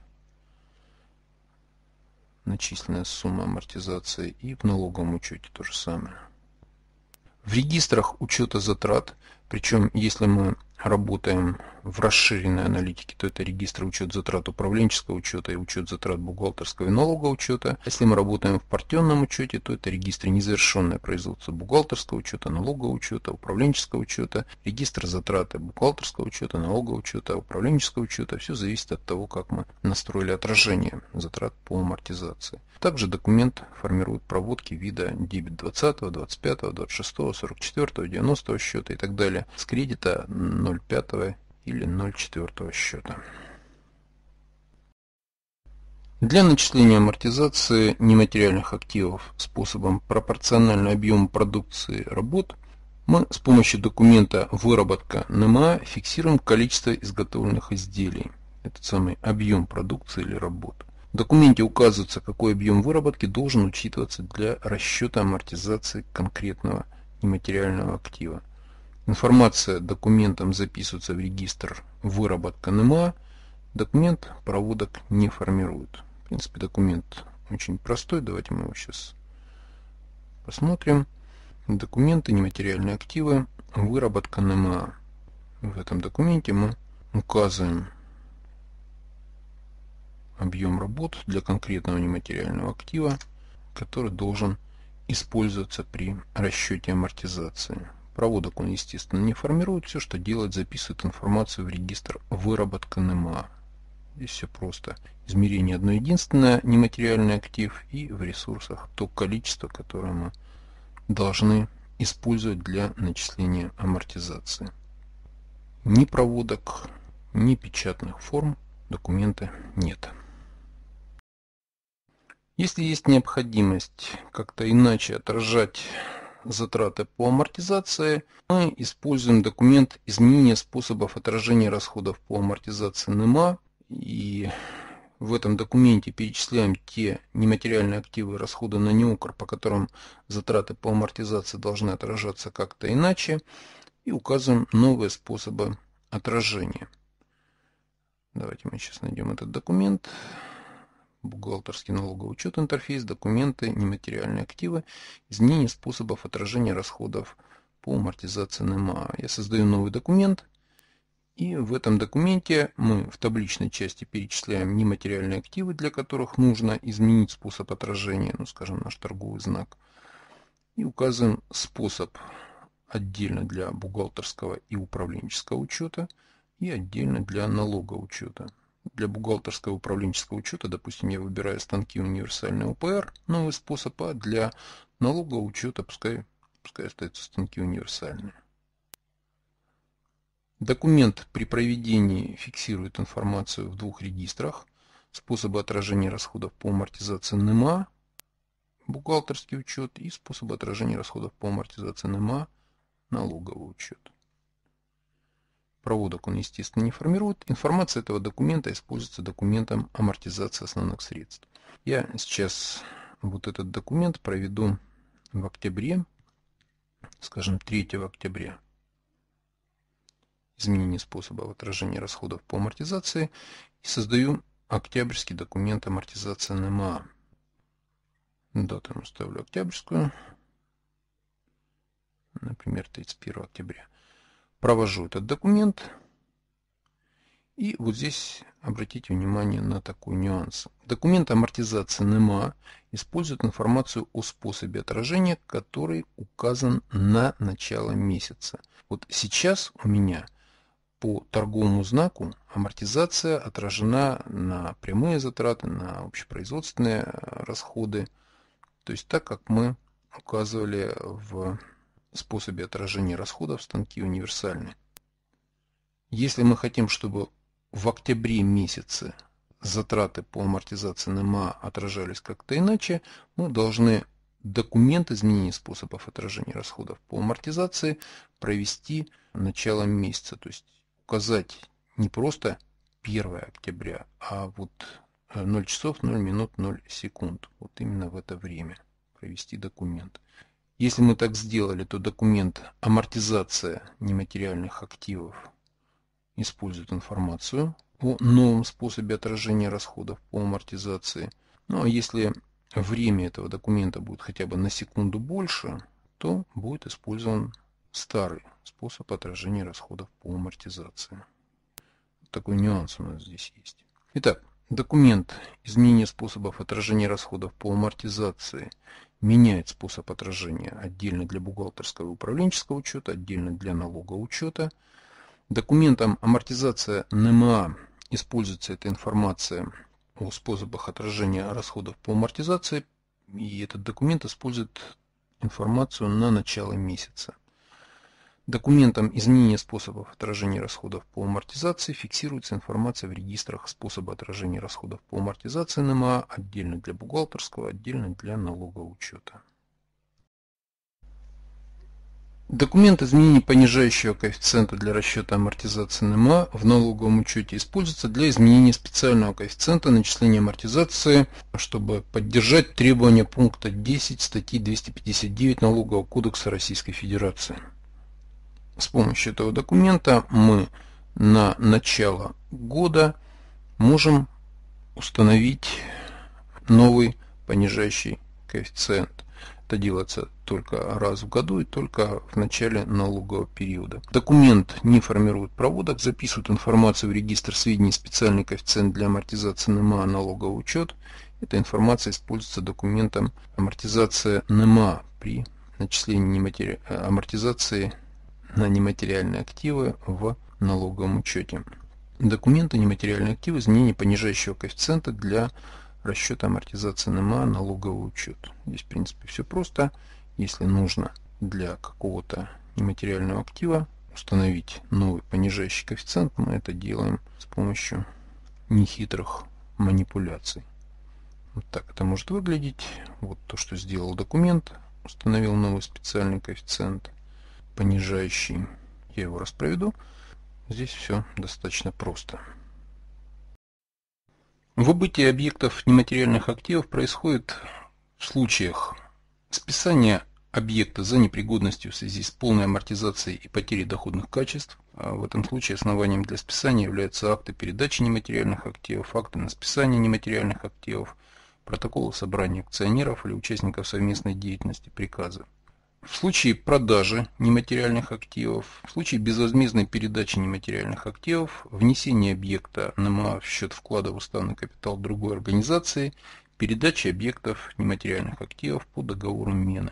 Начисленная сумма амортизации и в налоговом учете то же самое. В регистрах учета затрат, причем если мы работаем в расширенной аналитике, то это регистры учет затрат управленческого учета и учет затрат бухгалтерского и налогового учета. Если мы работаем в партнерном учете, то это регистры незавершенное производство бухгалтерского учета, налогового учета, управленческого учета, регистр затраты бухгалтерского учета, налогового учета, управленческого учета. Все зависит от того, как мы настроили отражение затрат по амортизации. Также документ формирует проводки вида дебет 20, 25, 26, 44, 90 счета и так далее с кредита 0,5 или 0 четвертого счета. Для начисления амортизации нематериальных активов способом пропорционального объему продукции работ мы с помощью документа выработка НМА фиксируем количество изготовленных изделий, этот самый объем продукции или работ. В документе указывается, какой объем выработки должен учитываться для расчета амортизации конкретного нематериального актива. Информация документом записывается в регистр выработка НМА. Документ проводок не формирует. В принципе, документ очень простой. Давайте мы его сейчас посмотрим. Документы, нематериальные активы, выработка НМА. В этом документе мы указываем объем работ для конкретного нематериального актива, который должен использоваться при расчете амортизации. Проводок он, естественно, не формирует. Все, что делает, записывает информацию в регистр выработка НМА. Здесь все просто. Измерение одно единственное, нематериальный актив и в ресурсах то количество, которое мы должны использовать для начисления амортизации. Ни проводок, ни печатных форм документа нет. Если есть необходимость как-то иначе отражать затраты по амортизации, мы используем документ изменения способов отражения расходов по амортизации НМА и в этом документе перечисляем те нематериальные активы расходы на неукр, по которым затраты по амортизации должны отражаться как-то иначе, и указываем новые способы отражения. Давайте мы сейчас найдем этот документ бухгалтерский налогоучет интерфейс, документы, нематериальные активы, изменение способов отражения расходов по амортизации НМА. Я создаю новый документ, и в этом документе мы в табличной части перечисляем нематериальные активы, для которых нужно изменить способ отражения, ну, скажем, наш торговый знак, и указываем способ отдельно для бухгалтерского и управленческого учета и отдельно для налогоучета. учета. Для бухгалтерского управленческого учета, допустим, я выбираю станки универсальный УПР, новый способ, а для налогового учета пускай, пускай остаются станки универсальные. Документ при проведении фиксирует информацию в двух регистрах. Способы отражения расходов по амортизации НМА, бухгалтерский учет и способы отражения расходов по амортизации НМА, налоговый учет проводок он, естественно, не формирует. Информация этого документа используется документом амортизации основных средств. Я сейчас вот этот документ проведу в октябре, скажем, 3 октября. Изменение способа отражения расходов по амортизации. И создаю октябрьский документ амортизации НМА. Дату ставлю октябрьскую, например, 31 октября провожу этот документ. И вот здесь обратите внимание на такой нюанс. Документ амортизации НМА использует информацию о способе отражения, который указан на начало месяца. Вот сейчас у меня по торговому знаку амортизация отражена на прямые затраты, на общепроизводственные расходы. То есть так, как мы указывали в способе отражения расходов станки универсальны. Если мы хотим, чтобы в октябре месяце затраты по амортизации НМА отражались как-то иначе, мы должны документ изменения способов отражения расходов по амортизации провести началом месяца. То есть указать не просто 1 октября, а вот 0 э, часов 0 минут 0 секунд. Вот именно в это время провести документ. Если мы так сделали, то документ «Амортизация нематериальных активов» использует информацию о новом способе отражения расходов по амортизации. Ну а если время этого документа будет хотя бы на секунду больше, то будет использован старый способ отражения расходов по амортизации. Такой нюанс у нас здесь есть. Итак, документ «Изменение способов отражения расходов по амортизации» меняет способ отражения отдельно для бухгалтерского и управленческого учета, отдельно для налогоучета. Документом амортизация НМА используется эта информация о способах отражения расходов по амортизации, и этот документ использует информацию на начало месяца. Документом изменения способов отражения расходов по амортизации фиксируется информация в регистрах способа отражения расходов по амортизации НМА отдельно для бухгалтерского, отдельно для налогового учета. Документ изменения понижающего коэффициента для расчета амортизации НМА в налоговом учете используется для изменения специального коэффициента начисления амортизации, чтобы поддержать требования пункта 10 статьи 259 Налогового кодекса Российской Федерации. С помощью этого документа мы на начало года можем установить новый понижающий коэффициент. Это делается только раз в году и только в начале налогового периода. Документ не формирует проводок, записывает информацию в регистр сведений специальный коэффициент для амортизации НМА налоговый учет. Эта информация используется документом амортизация НМА при начислении нематери... Э, амортизации на нематериальные активы в налоговом учете. Документы нематериальные активы изменение понижающего коэффициента для расчета амортизации НМА налоговый учет. Здесь, в принципе, все просто. Если нужно для какого-то нематериального актива установить новый понижающий коэффициент, мы это делаем с помощью нехитрых манипуляций. Вот так это может выглядеть. Вот то, что сделал документ, установил новый специальный коэффициент понижающий. Я его распроведу. Здесь все достаточно просто. Выбытие объектов нематериальных активов происходит в случаях списания объекта за непригодностью в связи с полной амортизацией и потерей доходных качеств. А в этом случае основанием для списания являются акты передачи нематериальных активов, акты на списание нематериальных активов, протоколы собрания акционеров или участников совместной деятельности, приказы в случае продажи нематериальных активов, в случае безвозмездной передачи нематериальных активов, внесения объекта НМА в счет вклада в уставный капитал другой организации, передачи объектов нематериальных активов по договору мены.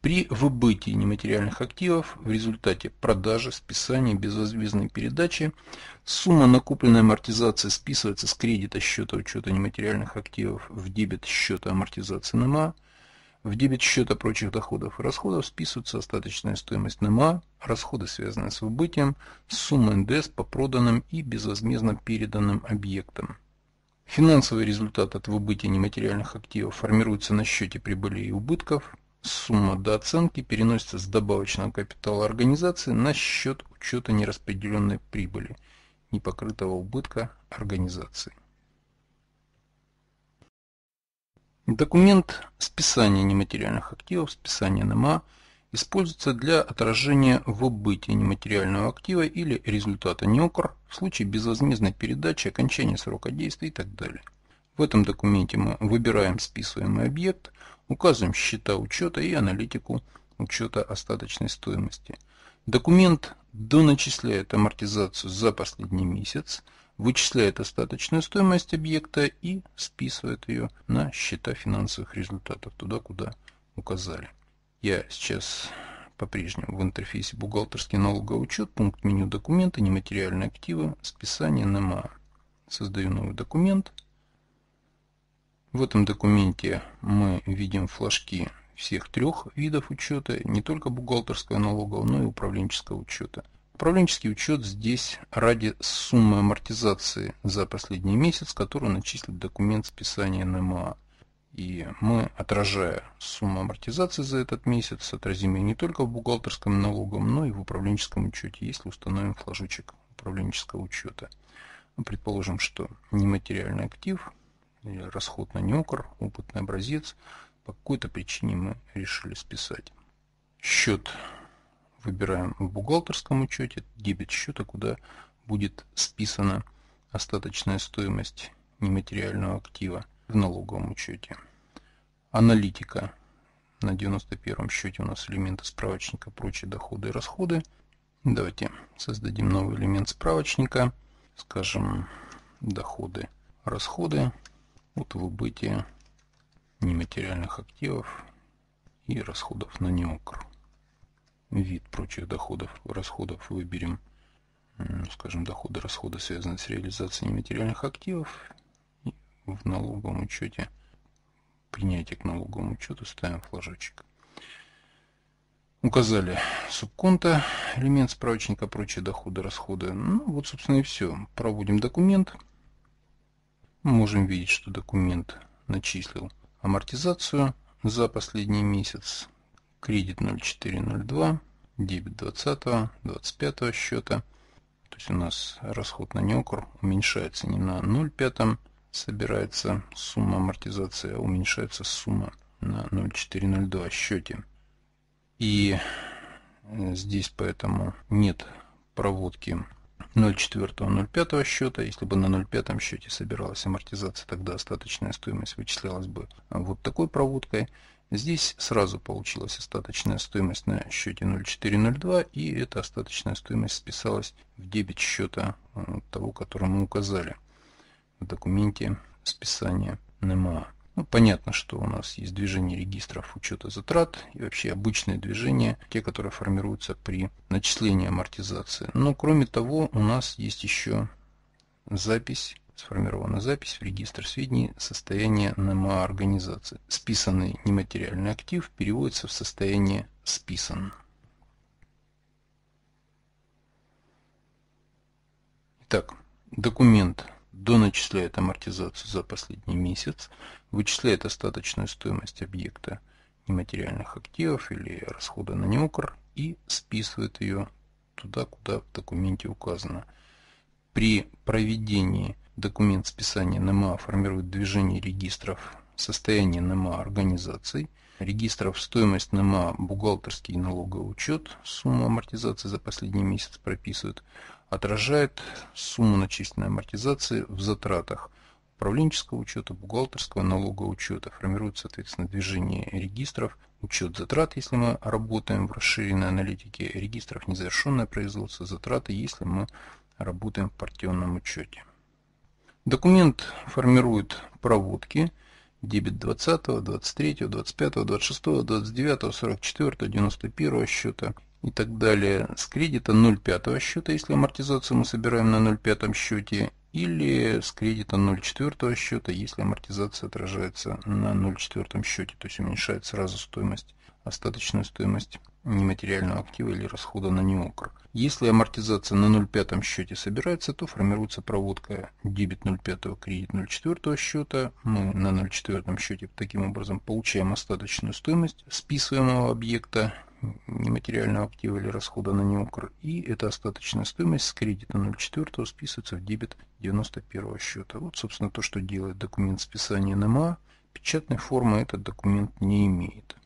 При выбытии нематериальных активов в результате продажи, списания, безвозмездной передачи сумма накопленной амортизации списывается с кредита счета учета нематериальных активов в дебет счета амортизации НМА – в дебет счета прочих доходов и расходов списывается остаточная стоимость НМА, расходы, связанные с выбытием, сумма НДС по проданным и безвозмездно переданным объектам. Финансовый результат от выбытия нематериальных активов формируется на счете прибыли и убытков. Сумма до оценки переносится с добавочного капитала организации на счет учета нераспределенной прибыли, непокрытого убытка организации. Документ списания нематериальных активов, списание НМА, используется для отражения в бытии нематериального актива или результата НЕОКР в случае безвозмездной передачи, окончания срока действия и так далее. В этом документе мы выбираем списываемый объект, указываем счета учета и аналитику учета остаточной стоимости. Документ доначисляет амортизацию за последний месяц, вычисляет остаточную стоимость объекта и списывает ее на счета финансовых результатов, туда, куда указали. Я сейчас по-прежнему в интерфейсе «Бухгалтерский налоговый учет», пункт меню «Документы», «Нематериальные активы», «Списание НМА». Создаю новый документ. В этом документе мы видим флажки всех трех видов учета, не только бухгалтерского налогового, но и управленческого учета – Управленческий учет здесь ради суммы амортизации за последний месяц, которую начислит документ списания НМА. И мы, отражая сумму амортизации за этот месяц, отразим ее не только в бухгалтерском налогом, но и в управленческом учете, если установим флажочек управленческого учета. Ну, предположим, что нематериальный актив, или расход на неокр, опытный образец, по какой-то причине мы решили списать. Счет выбираем в бухгалтерском учете дебет счета, куда будет списана остаточная стоимость нематериального актива в налоговом учете. Аналитика. На 91 счете у нас элементы справочника прочие доходы и расходы. Давайте создадим новый элемент справочника. Скажем, доходы, расходы от выбытия нематериальных активов и расходов на неокр вид прочих доходов, расходов выберем, скажем, доходы, расходы, связанные с реализацией нематериальных активов. в налоговом учете принятие к налоговому учету ставим флажочек. Указали субконта, элемент справочника, прочие доходы, расходы. Ну, вот, собственно, и все. Проводим документ. Можем видеть, что документ начислил амортизацию за последний месяц кредит 0402, дебет 20, 25 счета. То есть у нас расход на неокр уменьшается не на 0,5, собирается сумма амортизации, а уменьшается сумма на 0,402 счете. И э, здесь поэтому нет проводки 0,4-0,5 счета. Если бы на 0,5 счете собиралась амортизация, тогда остаточная стоимость вычислялась бы вот такой проводкой. Здесь сразу получилась остаточная стоимость на счете 0,402, и эта остаточная стоимость списалась в дебет счета э, того, который мы указали в документе списания НМА. Ну, понятно, что у нас есть движение регистров учета затрат и вообще обычные движения, те, которые формируются при начислении амортизации. Но кроме того, у нас есть еще запись сформирована запись в регистр сведений состояния НМА организации. Списанный нематериальный актив переводится в состояние «списан». Итак, документ доначисляет амортизацию за последний месяц, вычисляет остаточную стоимость объекта нематериальных активов или расхода на неукр и списывает ее туда, куда в документе указано. При проведении Документ списания НМА формирует движение регистров, состояние НМА организаций, регистров стоимость НМА, бухгалтерский и налоговый учет, сумму амортизации за последний месяц прописывает, отражает сумму начисленной амортизации в затратах управленческого учета, бухгалтерского, налогового учета. Формирует, соответственно, движение регистров, учет затрат, если мы работаем в расширенной аналитике регистров, незавершенное производство, затраты, если мы работаем в партионном учете. Документ формирует проводки дебет 20, 23, 25, 26, 29, 44, 91 счета и так далее с кредита 0,5 счета, если амортизацию мы собираем на 0,5 счете, или с кредита 0,4 счета, если амортизация отражается на 0,4 счете, то есть уменьшает сразу стоимость, остаточную стоимость нематериального актива или расхода на неокр. Если амортизация на 0,5 счете собирается, то формируется проводка дебет 0,5, кредит 0,4 счета. Мы на 0,4 счете таким образом получаем остаточную стоимость списываемого объекта нематериального актива или расхода на неокр. И эта остаточная стоимость с кредита 0,4 списывается в дебет 91 счета. Вот, собственно, то, что делает документ списания НМА. Печатной формы этот документ не имеет.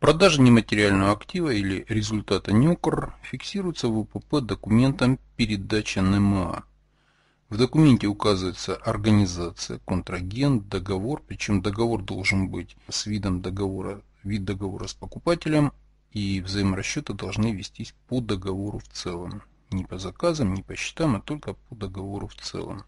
Продажа нематериального актива или результата НЕКР фиксируется в УПП документом «Передача НМА». В документе указывается организация, контрагент, договор, причем договор должен быть с видом договора, вид договора с покупателем и взаиморасчеты должны вестись по договору в целом. Не по заказам, не по счетам, а только по договору в целом.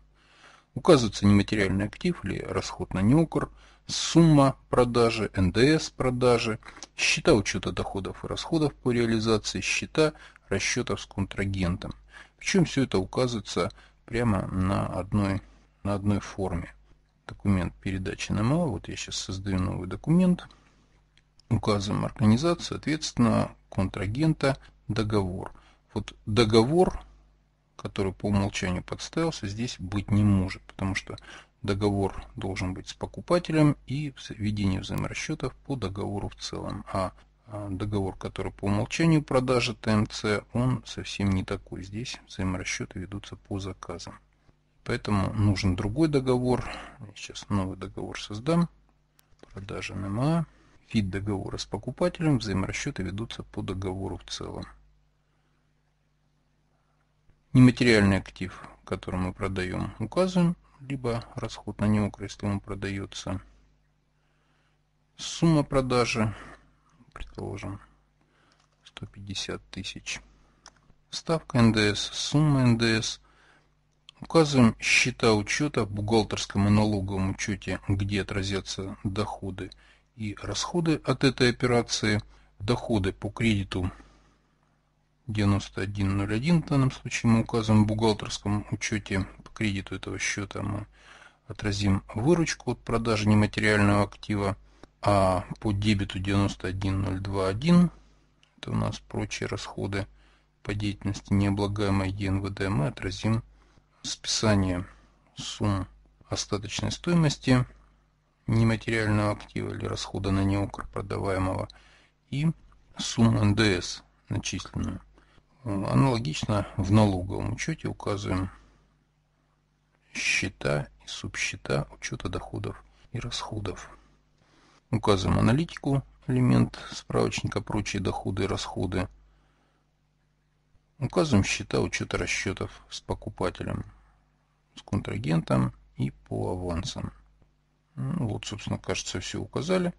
Указывается нематериальный актив или расход на неокр, сумма продажи, НДС продажи, счета учета доходов и расходов по реализации, счета расчетов с контрагентом. Причем все это указывается прямо на одной, на одной форме. Документ передачи на МА. Вот я сейчас создаю новый документ. Указываем организацию, соответственно, контрагента, договор. Вот договор, который по умолчанию подставился, здесь быть не может, потому что договор должен быть с покупателем и введение взаиморасчетов по договору в целом. А, а договор, который по умолчанию продажи ТМЦ, он совсем не такой. Здесь взаиморасчеты ведутся по заказам. Поэтому нужен другой договор. Я сейчас новый договор создам. Продажа НМА. Вид договора с покупателем. Взаиморасчеты ведутся по договору в целом. Нематериальный актив, который мы продаем, указываем либо расход на него, если он продается. Сумма продажи, предположим, 150 тысяч. Ставка НДС, сумма НДС. Указываем счета учета в бухгалтерском и налоговом учете, где отразятся доходы и расходы от этой операции. Доходы по кредиту 9101, в данном случае мы указываем в бухгалтерском учете по кредиту этого счета мы отразим выручку от продажи нематериального актива, а по дебету 91021, это у нас прочие расходы по деятельности необлагаемой ЕНВД, мы отразим списание сумм остаточной стоимости нематериального актива или расхода на неокр продаваемого и сумму НДС начисленную. Аналогично в налоговом учете указываем счета и субсчета учета доходов и расходов. Указываем аналитику, элемент справочника «Прочие доходы и расходы». Указываем счета учета расчетов с покупателем, с контрагентом и по авансам. Ну, вот, собственно, кажется, все указали.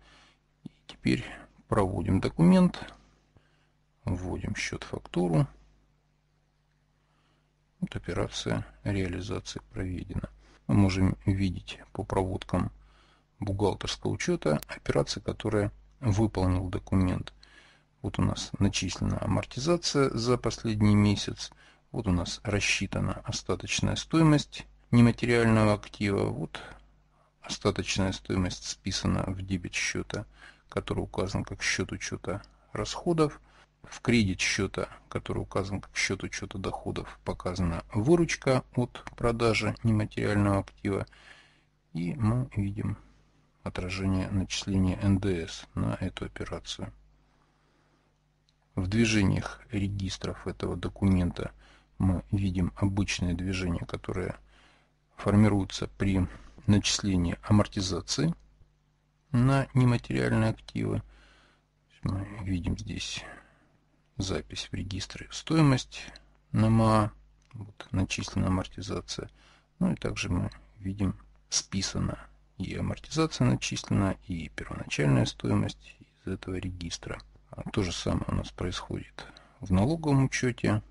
И теперь проводим документ, вводим счет-фактуру. Вот операция реализации проведена. Мы можем видеть по проводкам бухгалтерского учета операции, которые выполнил документ. Вот у нас начислена амортизация за последний месяц. Вот у нас рассчитана остаточная стоимость нематериального актива. Вот остаточная стоимость списана в дебет счета, который указан как счет учета расходов в кредит счета, который указан как счет учета доходов, показана выручка от продажи нематериального актива. И мы видим отражение начисления НДС на эту операцию. В движениях регистров этого документа мы видим обычные движения, которые формируются при начислении амортизации на нематериальные активы. Мы видим здесь запись в регистре стоимость НМА, вот, начислена амортизация. Ну и также мы видим списана и амортизация начислена, и первоначальная стоимость из этого регистра. А то же самое у нас происходит в налоговом учете.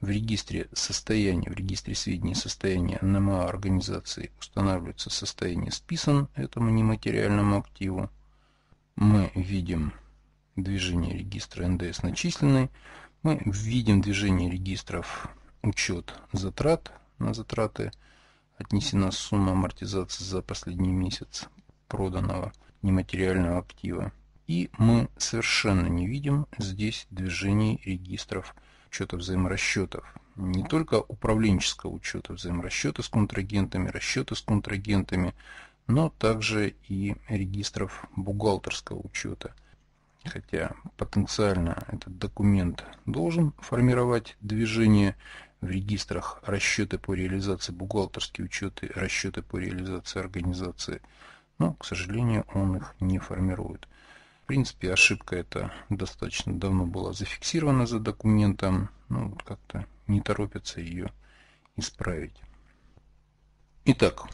В регистре состояния, в регистре сведений состояния НМА организации устанавливается состояние списан этому нематериальному активу. Мы видим движение регистра НДС начисленной, мы видим движение регистров учет затрат. На затраты отнесена сумма амортизации за последний месяц проданного нематериального актива. И мы совершенно не видим здесь движений регистров учета взаиморасчетов. Не только управленческого учета взаиморасчета с контрагентами, расчеты с контрагентами, но также и регистров бухгалтерского учета – хотя потенциально этот документ должен формировать движение в регистрах расчеты по реализации, бухгалтерские учеты, расчеты по реализации организации, но, к сожалению, он их не формирует. В принципе, ошибка эта достаточно давно была зафиксирована за документом, ну, как-то не торопятся ее исправить. Итак,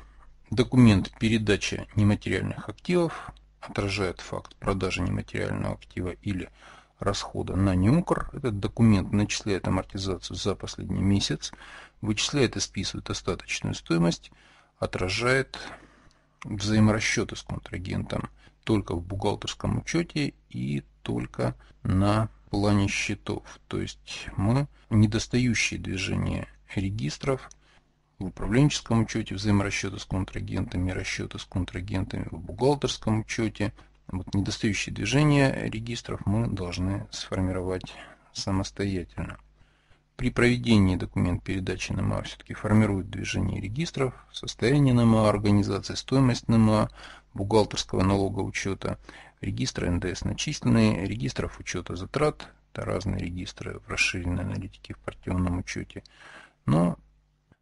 документ передача нематериальных активов отражает факт продажи нематериального актива или расхода на неукр. Этот документ начисляет амортизацию за последний месяц, вычисляет и списывает остаточную стоимость, отражает взаиморасчеты с контрагентом только в бухгалтерском учете и только на плане счетов. То есть мы недостающие движения регистров – в управленческом учете взаиморасчеты с контрагентами, расчеты с контрагентами в бухгалтерском учете. Вот недостающие движения регистров мы должны сформировать самостоятельно. При проведении документ передачи НМА все-таки формирует движение регистров, состояние НМА, организации, стоимость НМА, бухгалтерского налога учета, регистра НДС начисленные, регистров учета затрат, это разные регистры в расширенной аналитике в партнерном учете. Но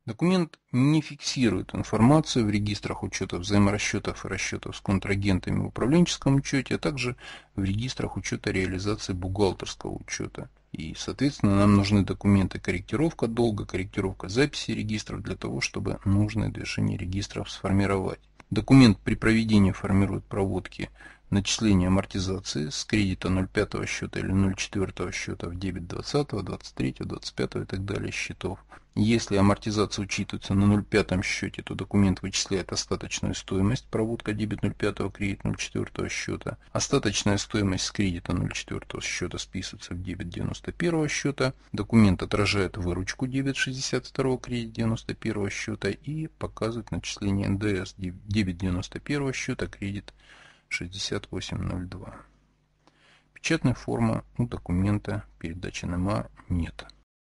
Документ не фиксирует информацию в регистрах учета взаиморасчетов и расчетов с контрагентами в управленческом учете, а также в регистрах учета реализации бухгалтерского учета. И, соответственно, нам нужны документы корректировка долга, корректировка записи регистров для того, чтобы нужное движение регистров сформировать. Документ при проведении формирует проводки начисления амортизации с кредита 0,5 счета или 0,4 счета в дебет 20, 23, 25 и так далее счетов если амортизация учитывается на 0,5 счете, то документ вычисляет остаточную стоимость проводка дебет 0,5 кредит 0,4 счета. Остаточная стоимость с кредита 0,4 счета списывается в дебет 91 счета. Документ отражает выручку дебет 62 кредит 91 счета и показывает начисление НДС дебет 91 счета кредит 6802. Печатная форма у документа передачи НМА а нет.